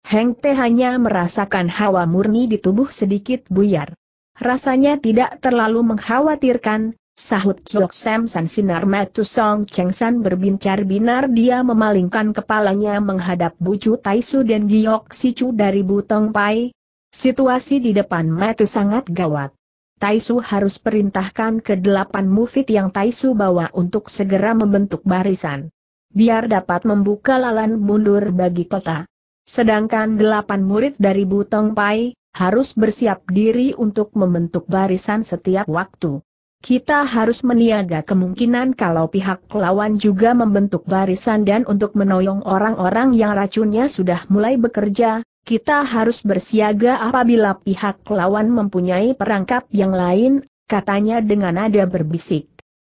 Heng Te hanya merasakan hawa murni di tubuh sedikit buyar. Rasanya tidak terlalu mengkhawatirkan, sahut Ciok Sam San Sinar Matu Song Cheng San berbincar binar dia memalingkan kepalanya menghadap Bucu Taisu dan Giok Sicu dari Butong Pai. Situasi di depan Matu sangat gawat. Taisu harus perintahkan ke delapan mufid yang Taisu bawa untuk segera membentuk barisan. Biar dapat membuka lalan mundur bagi kota. Sedangkan delapan murid dari Butong Pai, harus bersiap diri untuk membentuk barisan setiap waktu. Kita harus meniaga kemungkinan kalau pihak lawan juga membentuk barisan dan untuk menoyong orang-orang yang racunnya sudah mulai bekerja, kita harus bersiaga apabila pihak lawan mempunyai perangkap yang lain, katanya dengan nada berbisik.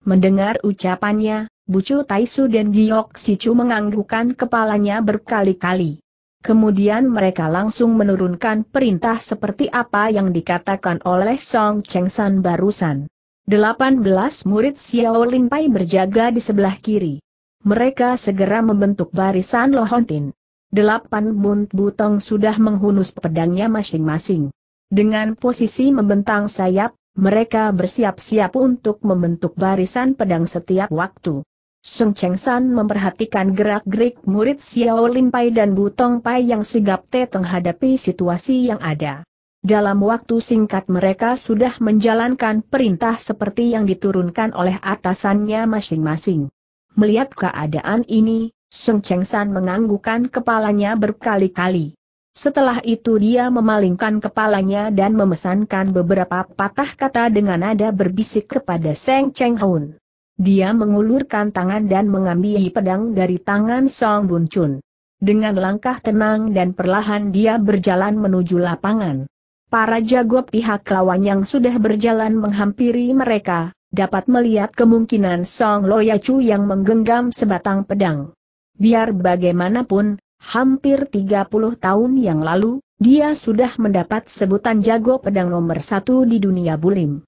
Mendengar ucapannya, Bucu Taisu dan Giok Sichu menganggukkan kepalanya berkali-kali. Kemudian mereka langsung menurunkan perintah seperti apa yang dikatakan oleh Song Cheng San barusan. 18 murid Xiao Lin Pai berjaga di sebelah kiri. Mereka segera membentuk barisan Lohontin. Delapan Munt Butong sudah menghunus pedangnya masing-masing. Dengan posisi membentang sayap, mereka bersiap-siap untuk membentuk barisan pedang setiap waktu. Sung Cheng San memperhatikan gerak-gerik murid Xiao Lim Pai dan Butong Pai yang sigap tetang menghadapi situasi yang ada. Dalam waktu singkat mereka sudah menjalankan perintah seperti yang diturunkan oleh atasannya masing-masing. Melihat keadaan ini, Seng Cheng San menganggukkan kepalanya berkali-kali. Setelah itu dia memalingkan kepalanya dan memesankan beberapa patah kata dengan nada berbisik kepada Seng Cheng Hun. Dia mengulurkan tangan dan mengambil pedang dari tangan Song Bun Chun. Dengan langkah tenang dan perlahan dia berjalan menuju lapangan. Para jago pihak lawan yang sudah berjalan menghampiri mereka, dapat melihat kemungkinan Song Loyacu yang menggenggam sebatang pedang. Biar bagaimanapun, hampir 30 tahun yang lalu, dia sudah mendapat sebutan jago pedang nomor satu di dunia bulim.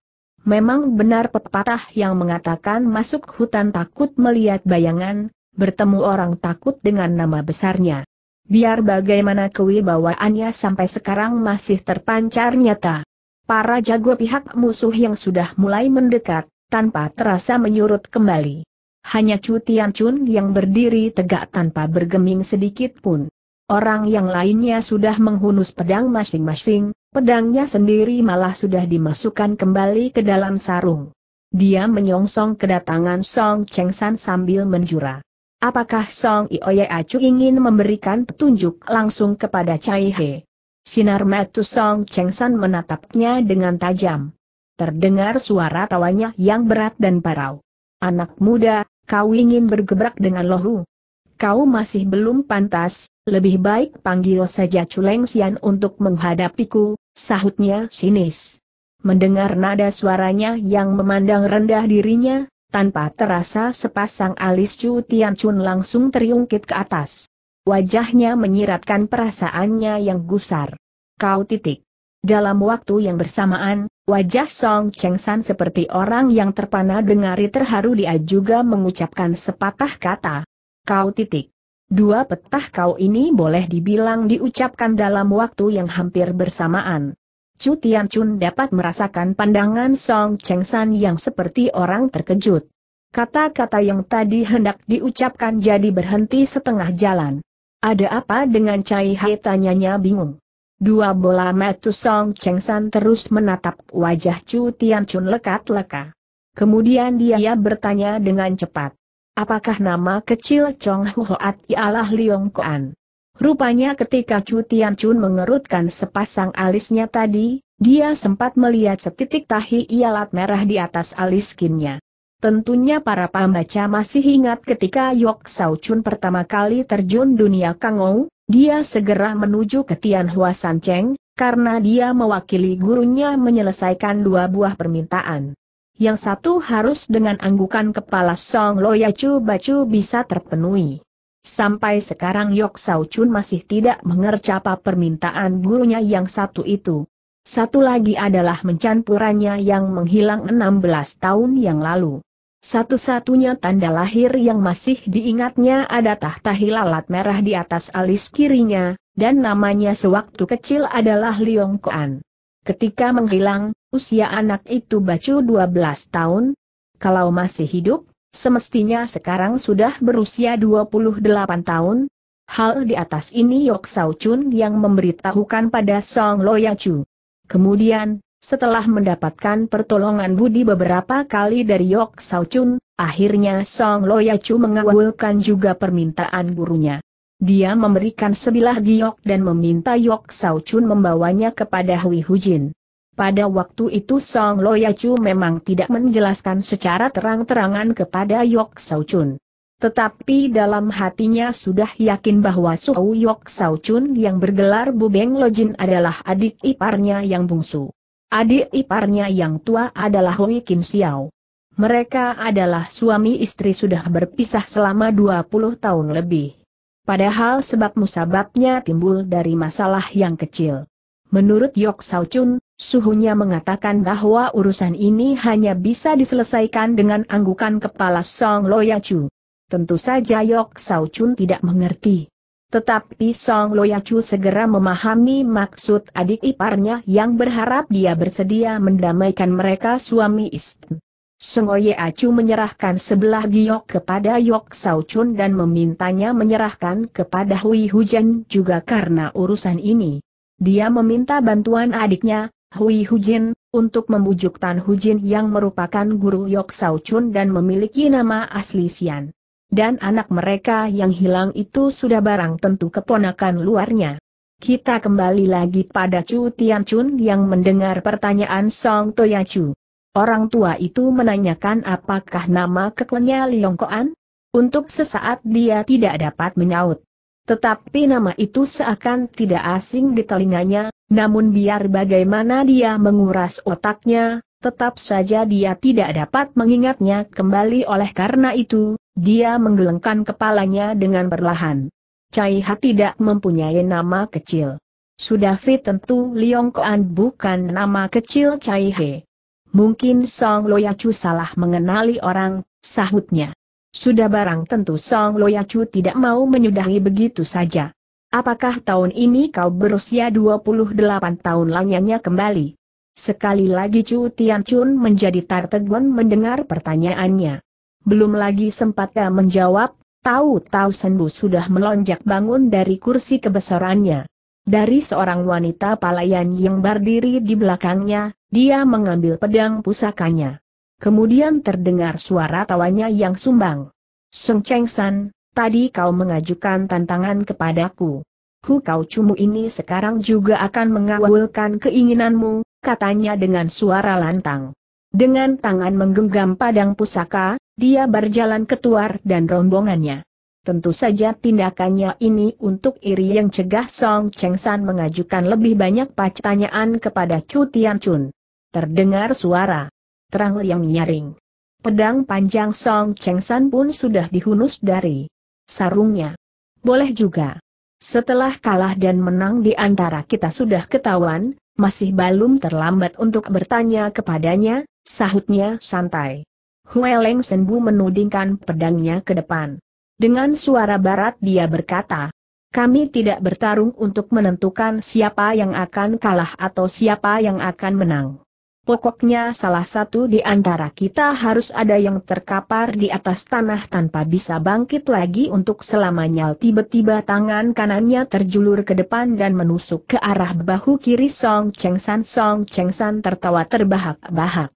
Memang benar pepatah yang mengatakan masuk hutan takut melihat bayangan, bertemu orang takut dengan nama besarnya. Biar bagaimana kewibawaannya sampai sekarang masih terpancar nyata. Para jago pihak musuh yang sudah mulai mendekat, tanpa terasa menyurut kembali hanya Chu Tian Chun yang berdiri tegak tanpa bergeming sedikit pun. Orang yang lainnya sudah menghunus pedang masing-masing, pedangnya sendiri malah sudah dimasukkan kembali ke dalam sarung. Dia menyongsong kedatangan Song Cheng San sambil menjura. Apakah Song Ioye Acu ingin memberikan petunjuk langsung kepada Chai He? Sinar mata Song Cheng San menatapnya dengan tajam. Terdengar suara tawanya yang berat dan parau. Anak muda, Kau ingin bergebrak dengan lohu? Kau masih belum pantas, lebih baik panggil saja Culeng Sian untuk menghadapiku, sahutnya sinis. Mendengar nada suaranya yang memandang rendah dirinya, tanpa terasa sepasang alis Chu Tian Chun langsung teriungkit ke atas. Wajahnya menyiratkan perasaannya yang gusar. Kau titik. Dalam waktu yang bersamaan, Wajah Song Cheng San seperti orang yang terpana dengari terharu dia juga mengucapkan sepatah kata. Kau titik. Dua petah kau ini boleh dibilang diucapkan dalam waktu yang hampir bersamaan. Chu Tian Chun dapat merasakan pandangan Song Cheng San yang seperti orang terkejut. Kata-kata yang tadi hendak diucapkan jadi berhenti setengah jalan. Ada apa dengan Cai Hai tanyanya bingung. Dua bola mata Song Cheng San terus menatap wajah Chu Tian Chun lekat-leka. Kemudian dia bertanya dengan cepat. Apakah nama kecil Chong Huat ialah Liong Koan? Rupanya ketika Chu Tian Chun mengerutkan sepasang alisnya tadi, dia sempat melihat setitik tahi ialat merah di atas alis kinnya. Tentunya para pembaca masih ingat ketika Yok Sao Chun pertama kali terjun dunia Kangou, dia segera menuju ke Tian Hua karena dia mewakili gurunya menyelesaikan dua buah permintaan. Yang satu harus dengan anggukan kepala Song Loya Chu Bacu bisa terpenuhi. Sampai sekarang Yok Sao Chun masih tidak mengercapa permintaan gurunya yang satu itu. Satu lagi adalah mencampurannya yang menghilang 16 tahun yang lalu. Satu-satunya tanda lahir yang masih diingatnya ada tahta hilalat merah di atas alis kirinya, dan namanya sewaktu kecil adalah Liong Kuan. Ketika menghilang, usia anak itu bacu 12 tahun. Kalau masih hidup, semestinya sekarang sudah berusia 28 tahun. Hal di atas ini Yok Sao Chun yang memberitahukan pada Song Loya Chu. Kemudian, setelah mendapatkan pertolongan Budi beberapa kali dari Yok Sao Chun, akhirnya Song Loyacu mengabulkan juga permintaan gurunya. Dia memberikan sebilah giok dan meminta Yok Sao Chun membawanya kepada Hui Hujin. Pada waktu itu Song Loyacu memang tidak menjelaskan secara terang-terangan kepada Yok Sao Chun. Tetapi dalam hatinya sudah yakin bahwa Suhu Yok Sao Chun yang bergelar Bubeng Lojin adalah adik iparnya yang bungsu. Adik iparnya yang tua adalah Hui Kim Xiao. Mereka adalah suami istri sudah berpisah selama 20 tahun lebih. Padahal sebab musababnya timbul dari masalah yang kecil. Menurut Yok Sao Chun, suhunya mengatakan bahwa urusan ini hanya bisa diselesaikan dengan anggukan kepala Song Loya Chu. Tentu saja Yok Sao Chun tidak mengerti. Tetapi Song Loyacu segera memahami maksud adik iparnya yang berharap dia bersedia mendamaikan mereka suami istri. Sengoye Acu menyerahkan sebelah giok kepada Yok Sao Chun dan memintanya menyerahkan kepada Hui Hujan juga karena urusan ini. Dia meminta bantuan adiknya, Hui Hujin, untuk membujuk Tan Hujin yang merupakan guru Yok Sao Chun dan memiliki nama asli Sian. Dan anak mereka yang hilang itu sudah barang tentu keponakan luarnya. Kita kembali lagi pada Chu Tian Chun yang mendengar pertanyaan Song Toyachu. Orang tua itu menanyakan apakah nama Liong Koan? Untuk sesaat dia tidak dapat menyaut. Tetapi nama itu seakan tidak asing di telinganya, namun biar bagaimana dia menguras otaknya, tetap saja dia tidak dapat mengingatnya kembali oleh karena itu, dia menggelengkan kepalanya dengan perlahan. Cai Ha tidak mempunyai nama kecil. Sudah fit tentu Liong Koan bukan nama kecil Cai He. Mungkin Song Loyacu salah mengenali orang, sahutnya. Sudah barang tentu Song Loyacu tidak mau menyudahi begitu saja. Apakah tahun ini kau berusia 28 tahun lanyanya kembali? Sekali lagi Chu Tian Chun menjadi tertegun mendengar pertanyaannya. Belum lagi sempatnya menjawab, tahu-tahu Senbu sudah melonjak bangun dari kursi kebesarannya. Dari seorang wanita palayan yang berdiri di belakangnya, dia mengambil pedang pusakanya. Kemudian terdengar suara tawanya yang sumbang. Seng Cheng San, tadi kau mengajukan tantangan kepadaku. Ku kau cumu ini sekarang juga akan mengawalkan keinginanmu, katanya dengan suara lantang. Dengan tangan menggenggam padang pusaka, dia berjalan tuar dan rombongannya. Tentu saja tindakannya ini untuk iri yang cegah Song Cheng San mengajukan lebih banyak pertanyaan kepada Chu Tian Chun. Terdengar suara terang yang nyaring. Pedang panjang Song Cheng San pun sudah dihunus dari sarungnya. Boleh juga. Setelah kalah dan menang di antara kita sudah ketahuan, masih belum terlambat untuk bertanya kepadanya, Sahutnya santai. Hue Leng Senbu menudingkan pedangnya ke depan. Dengan suara barat dia berkata, kami tidak bertarung untuk menentukan siapa yang akan kalah atau siapa yang akan menang. Pokoknya salah satu di antara kita harus ada yang terkapar di atas tanah tanpa bisa bangkit lagi untuk selamanya. Tiba-tiba tangan kanannya terjulur ke depan dan menusuk ke arah bahu kiri Song Cheng San. Song Cheng San tertawa terbahak-bahak.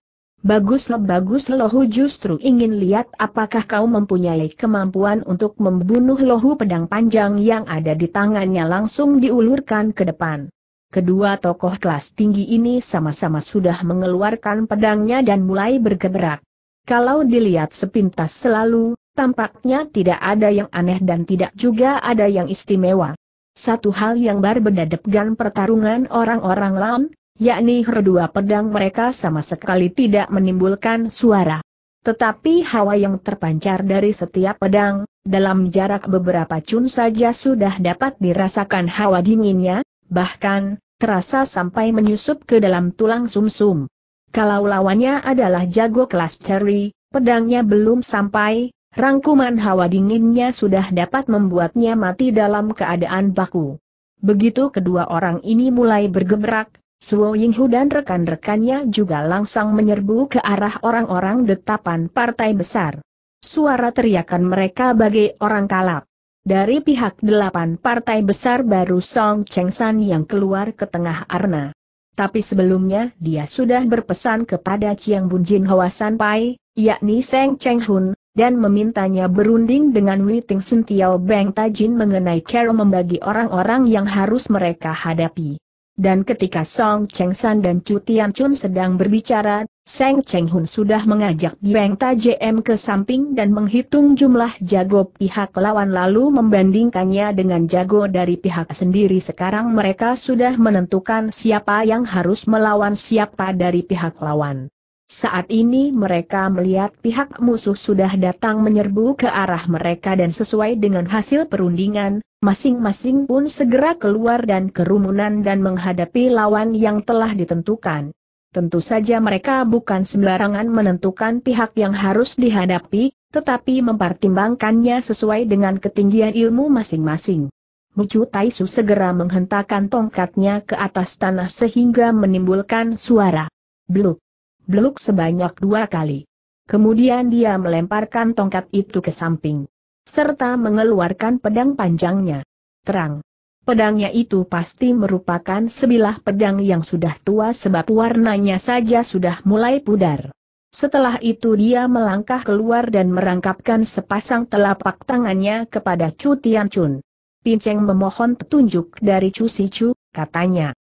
Baguslah bagus Lohu justru ingin lihat apakah kau mempunyai kemampuan untuk membunuh Lohu pedang panjang yang ada di tangannya langsung diulurkan ke depan. Kedua tokoh kelas tinggi ini sama-sama sudah mengeluarkan pedangnya dan mulai bergerak. Kalau dilihat sepintas selalu, tampaknya tidak ada yang aneh dan tidak juga ada yang istimewa. Satu hal yang baru degan pertarungan orang-orang Lam, yakni kedua pedang mereka sama sekali tidak menimbulkan suara. Tetapi hawa yang terpancar dari setiap pedang, dalam jarak beberapa cun saja sudah dapat dirasakan hawa dinginnya, bahkan, terasa sampai menyusup ke dalam tulang sumsum. -sum. Kalau lawannya adalah jago kelas Cherry, pedangnya belum sampai, rangkuman hawa dinginnya sudah dapat membuatnya mati dalam keadaan baku. Begitu kedua orang ini mulai bergemerak, Suo Yinghu dan rekan-rekannya juga langsung menyerbu ke arah orang-orang detapan partai besar. Suara teriakan mereka bagai orang kalap. Dari pihak delapan partai besar baru Song Cheng San yang keluar ke tengah arena. Tapi sebelumnya dia sudah berpesan kepada Chiang Bun Jin Hwa San Pai, yakni Seng Cheng Hun, dan memintanya berunding dengan Ting Sentiao Beng Tajin mengenai cara membagi orang-orang yang harus mereka hadapi. Dan ketika Song Cheng San dan Chu Tian Chun sedang berbicara, Seng Cheng Hun sudah mengajak Ta JM ke samping dan menghitung jumlah jago pihak lawan lalu membandingkannya dengan jago dari pihak sendiri sekarang mereka sudah menentukan siapa yang harus melawan siapa dari pihak lawan. Saat ini mereka melihat pihak musuh sudah datang menyerbu ke arah mereka dan sesuai dengan hasil perundingan, masing-masing pun segera keluar dan kerumunan dan menghadapi lawan yang telah ditentukan. Tentu saja mereka bukan sembarangan menentukan pihak yang harus dihadapi, tetapi mempertimbangkannya sesuai dengan ketinggian ilmu masing-masing. Mucu Taisu segera menghentakkan tongkatnya ke atas tanah sehingga menimbulkan suara. Bluk beluk sebanyak dua kali. Kemudian dia melemparkan tongkat itu ke samping. Serta mengeluarkan pedang panjangnya. Terang. Pedangnya itu pasti merupakan sebilah pedang yang sudah tua sebab warnanya saja sudah mulai pudar. Setelah itu dia melangkah keluar dan merangkapkan sepasang telapak tangannya kepada Cu Tian Chun. Pinceng memohon petunjuk dari Chu Si Chu, katanya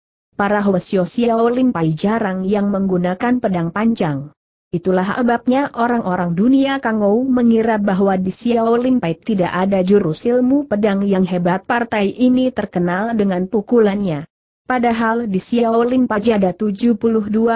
para Hwasyo Xiaolin Pai jarang yang menggunakan pedang panjang. Itulah ababnya orang-orang dunia Kangou mengira bahwa di Xiaolin Pai tidak ada jurus ilmu pedang yang hebat partai ini terkenal dengan pukulannya. Padahal di Xiaolin Pai ada 72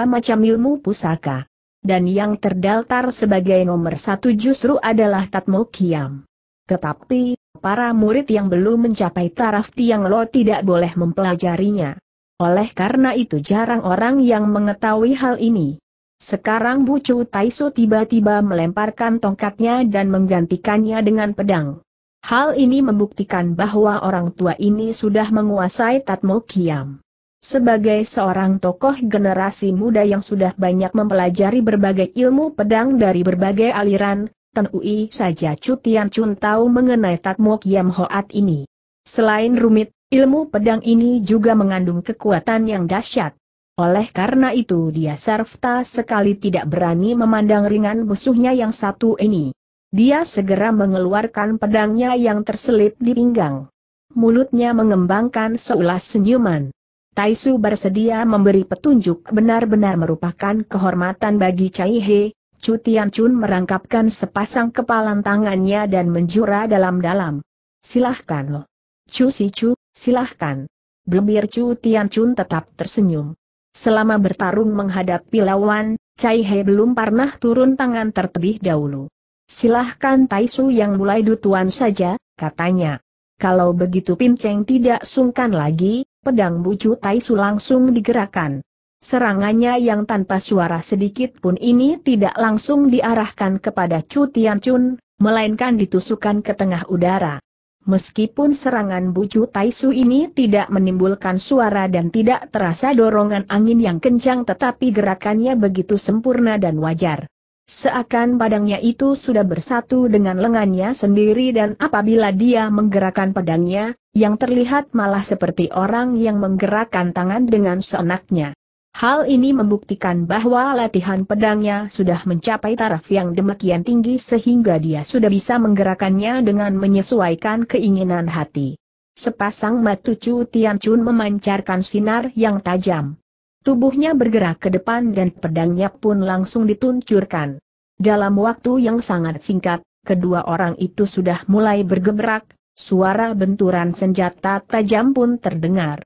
macam ilmu pusaka. Dan yang terdaftar sebagai nomor satu justru adalah Tatmo Kiam. Tetapi, para murid yang belum mencapai taraf Tiang Lo tidak boleh mempelajarinya. Oleh karena itu jarang orang yang mengetahui hal ini. Sekarang Bucu Taiso tiba-tiba melemparkan tongkatnya dan menggantikannya dengan pedang. Hal ini membuktikan bahwa orang tua ini sudah menguasai Tatmo Kiam. Sebagai seorang tokoh generasi muda yang sudah banyak mempelajari berbagai ilmu pedang dari berbagai aliran, Ten Ui saja Cutian Chun tahu mengenai Tatmo Kiam Hoat ini. Selain rumit, Ilmu pedang ini juga mengandung kekuatan yang dahsyat. Oleh karena itu dia serta sekali tidak berani memandang ringan musuhnya yang satu ini. Dia segera mengeluarkan pedangnya yang terselip di pinggang. Mulutnya mengembangkan seulas senyuman. Taisu bersedia memberi petunjuk benar-benar merupakan kehormatan bagi Cai He. Cutian Chun merangkapkan sepasang kepalan tangannya dan menjura dalam-dalam. Silahkan. Chu Si Chu, Silahkan. Blembir Chu Tianchun tetap tersenyum. Selama bertarung menghadapi lawan, Cai He belum pernah turun tangan terlebih dahulu. Silahkan Tai Su yang mulai dutuan saja, katanya. Kalau begitu Pin Cheng tidak sungkan lagi, pedang bucu Su langsung digerakkan. Serangannya yang tanpa suara sedikit pun ini tidak langsung diarahkan kepada Chu Tianchun, melainkan ditusukan ke tengah udara. Meskipun serangan bucu Taisu ini tidak menimbulkan suara dan tidak terasa dorongan angin yang kencang tetapi gerakannya begitu sempurna dan wajar. Seakan padangnya itu sudah bersatu dengan lengannya sendiri dan apabila dia menggerakkan pedangnya, yang terlihat malah seperti orang yang menggerakkan tangan dengan seenaknya. Hal ini membuktikan bahwa latihan pedangnya sudah mencapai taraf yang demikian tinggi sehingga dia sudah bisa menggerakkannya dengan menyesuaikan keinginan hati. Sepasang mata Chu Tianchun memancarkan sinar yang tajam. Tubuhnya bergerak ke depan dan pedangnya pun langsung dituncurkan. Dalam waktu yang sangat singkat, kedua orang itu sudah mulai bergerak, suara benturan senjata tajam pun terdengar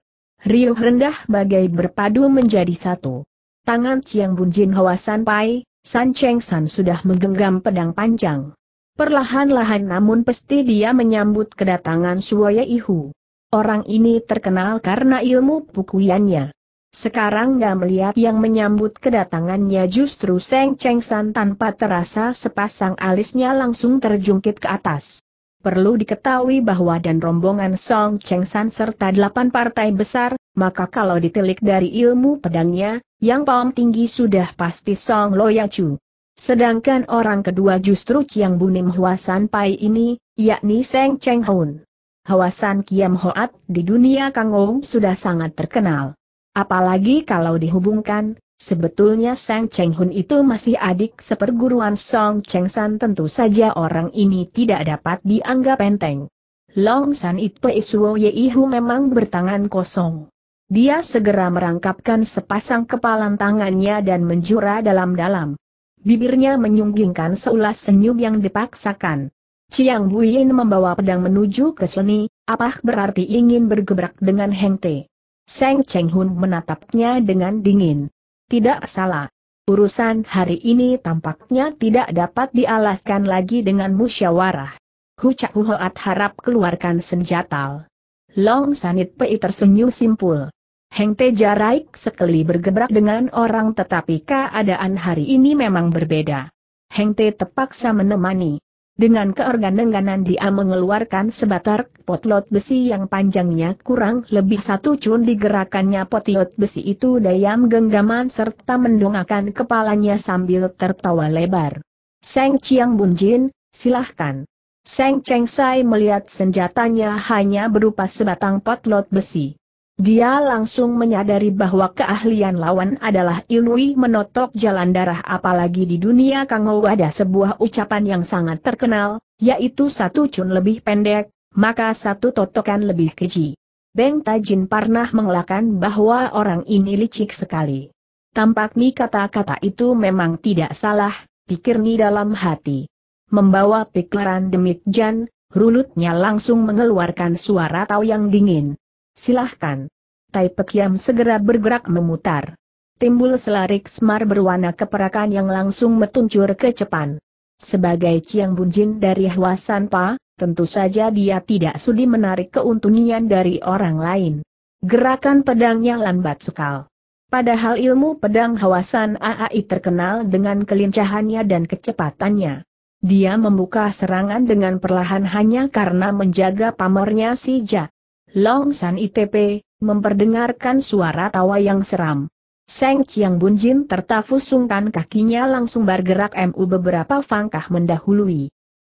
riuh rendah bagai berpadu menjadi satu. Tangan Chiang Bun Jin Hwa San Pai, San Cheng San sudah menggenggam pedang panjang. Perlahan-lahan namun pasti dia menyambut kedatangan Suoye Ihu. Orang ini terkenal karena ilmu pukuyannya. Sekarang nggak melihat yang menyambut kedatangannya justru Seng Cheng San tanpa terasa sepasang alisnya langsung terjungkit ke atas. Perlu diketahui bahwa dan rombongan Song Cheng San serta delapan partai besar, maka kalau ditelik dari ilmu pedangnya, yang paham tinggi sudah pasti Song Loyacu. Sedangkan orang kedua justru Chiang Bunim Huasan Pai ini, yakni Seng Cheng Hun. Hawasan Kiam Hoat di dunia Kangou sudah sangat terkenal. Apalagi kalau dihubungkan, Sebetulnya Sang Cheng Hun itu masih adik seperguruan Song Cheng San tentu saja orang ini tidak dapat dianggap enteng. Long San It Pei Suo Yeihu memang bertangan kosong. Dia segera merangkapkan sepasang kepalan tangannya dan menjura dalam-dalam. Bibirnya menyunggingkan seulas senyum yang dipaksakan. Chiang Buyin membawa pedang menuju ke seni, apa berarti ingin bergebrak dengan Heng Te. Seng Cheng Hun menatapnya dengan dingin tidak salah. Urusan hari ini tampaknya tidak dapat dialaskan lagi dengan musyawarah. Hucak Huhoat harap keluarkan senjata! Long Sanit Pei tersenyum simpul. Heng Te Jaraik sekali bergebrak dengan orang tetapi keadaan hari ini memang berbeda. Heng Te terpaksa menemani. Dengan keorgan dia mengeluarkan sebatar potlot besi yang panjangnya kurang lebih satu cun digerakannya potlot besi itu dayam genggaman serta mendongakkan kepalanya sambil tertawa lebar. Seng Chiang Bunjin, silahkan. Seng Cheng Sai melihat senjatanya hanya berupa sebatang potlot besi. Dia langsung menyadari bahwa keahlian lawan adalah ilui menotok jalan darah apalagi di dunia kango ada sebuah ucapan yang sangat terkenal, yaitu satu cun lebih pendek, maka satu totokan lebih keji. Beng Tajin pernah mengelakkan bahwa orang ini licik sekali. Tampaknya kata-kata itu memang tidak salah, pikir nih dalam hati. Membawa pikiran demikian, rulutnya langsung mengeluarkan suara tau yang dingin. Silahkan. Tai Pekiam segera bergerak memutar. Timbul selarik semar berwarna keperakan yang langsung metuncur ke cepan. Sebagai Ciang Bunjin dari Hwa Sanpa, tentu saja dia tidak sudi menarik keuntungan dari orang lain. Gerakan pedangnya lambat sekal. Padahal ilmu pedang Hawasan Aai terkenal dengan kelincahannya dan kecepatannya. Dia membuka serangan dengan perlahan hanya karena menjaga pamornya si Jack. Long San ITP, memperdengarkan suara tawa yang seram. Seng Chiang Bunjin tertafu sungkan kakinya langsung bergerak MU beberapa fangkah mendahului.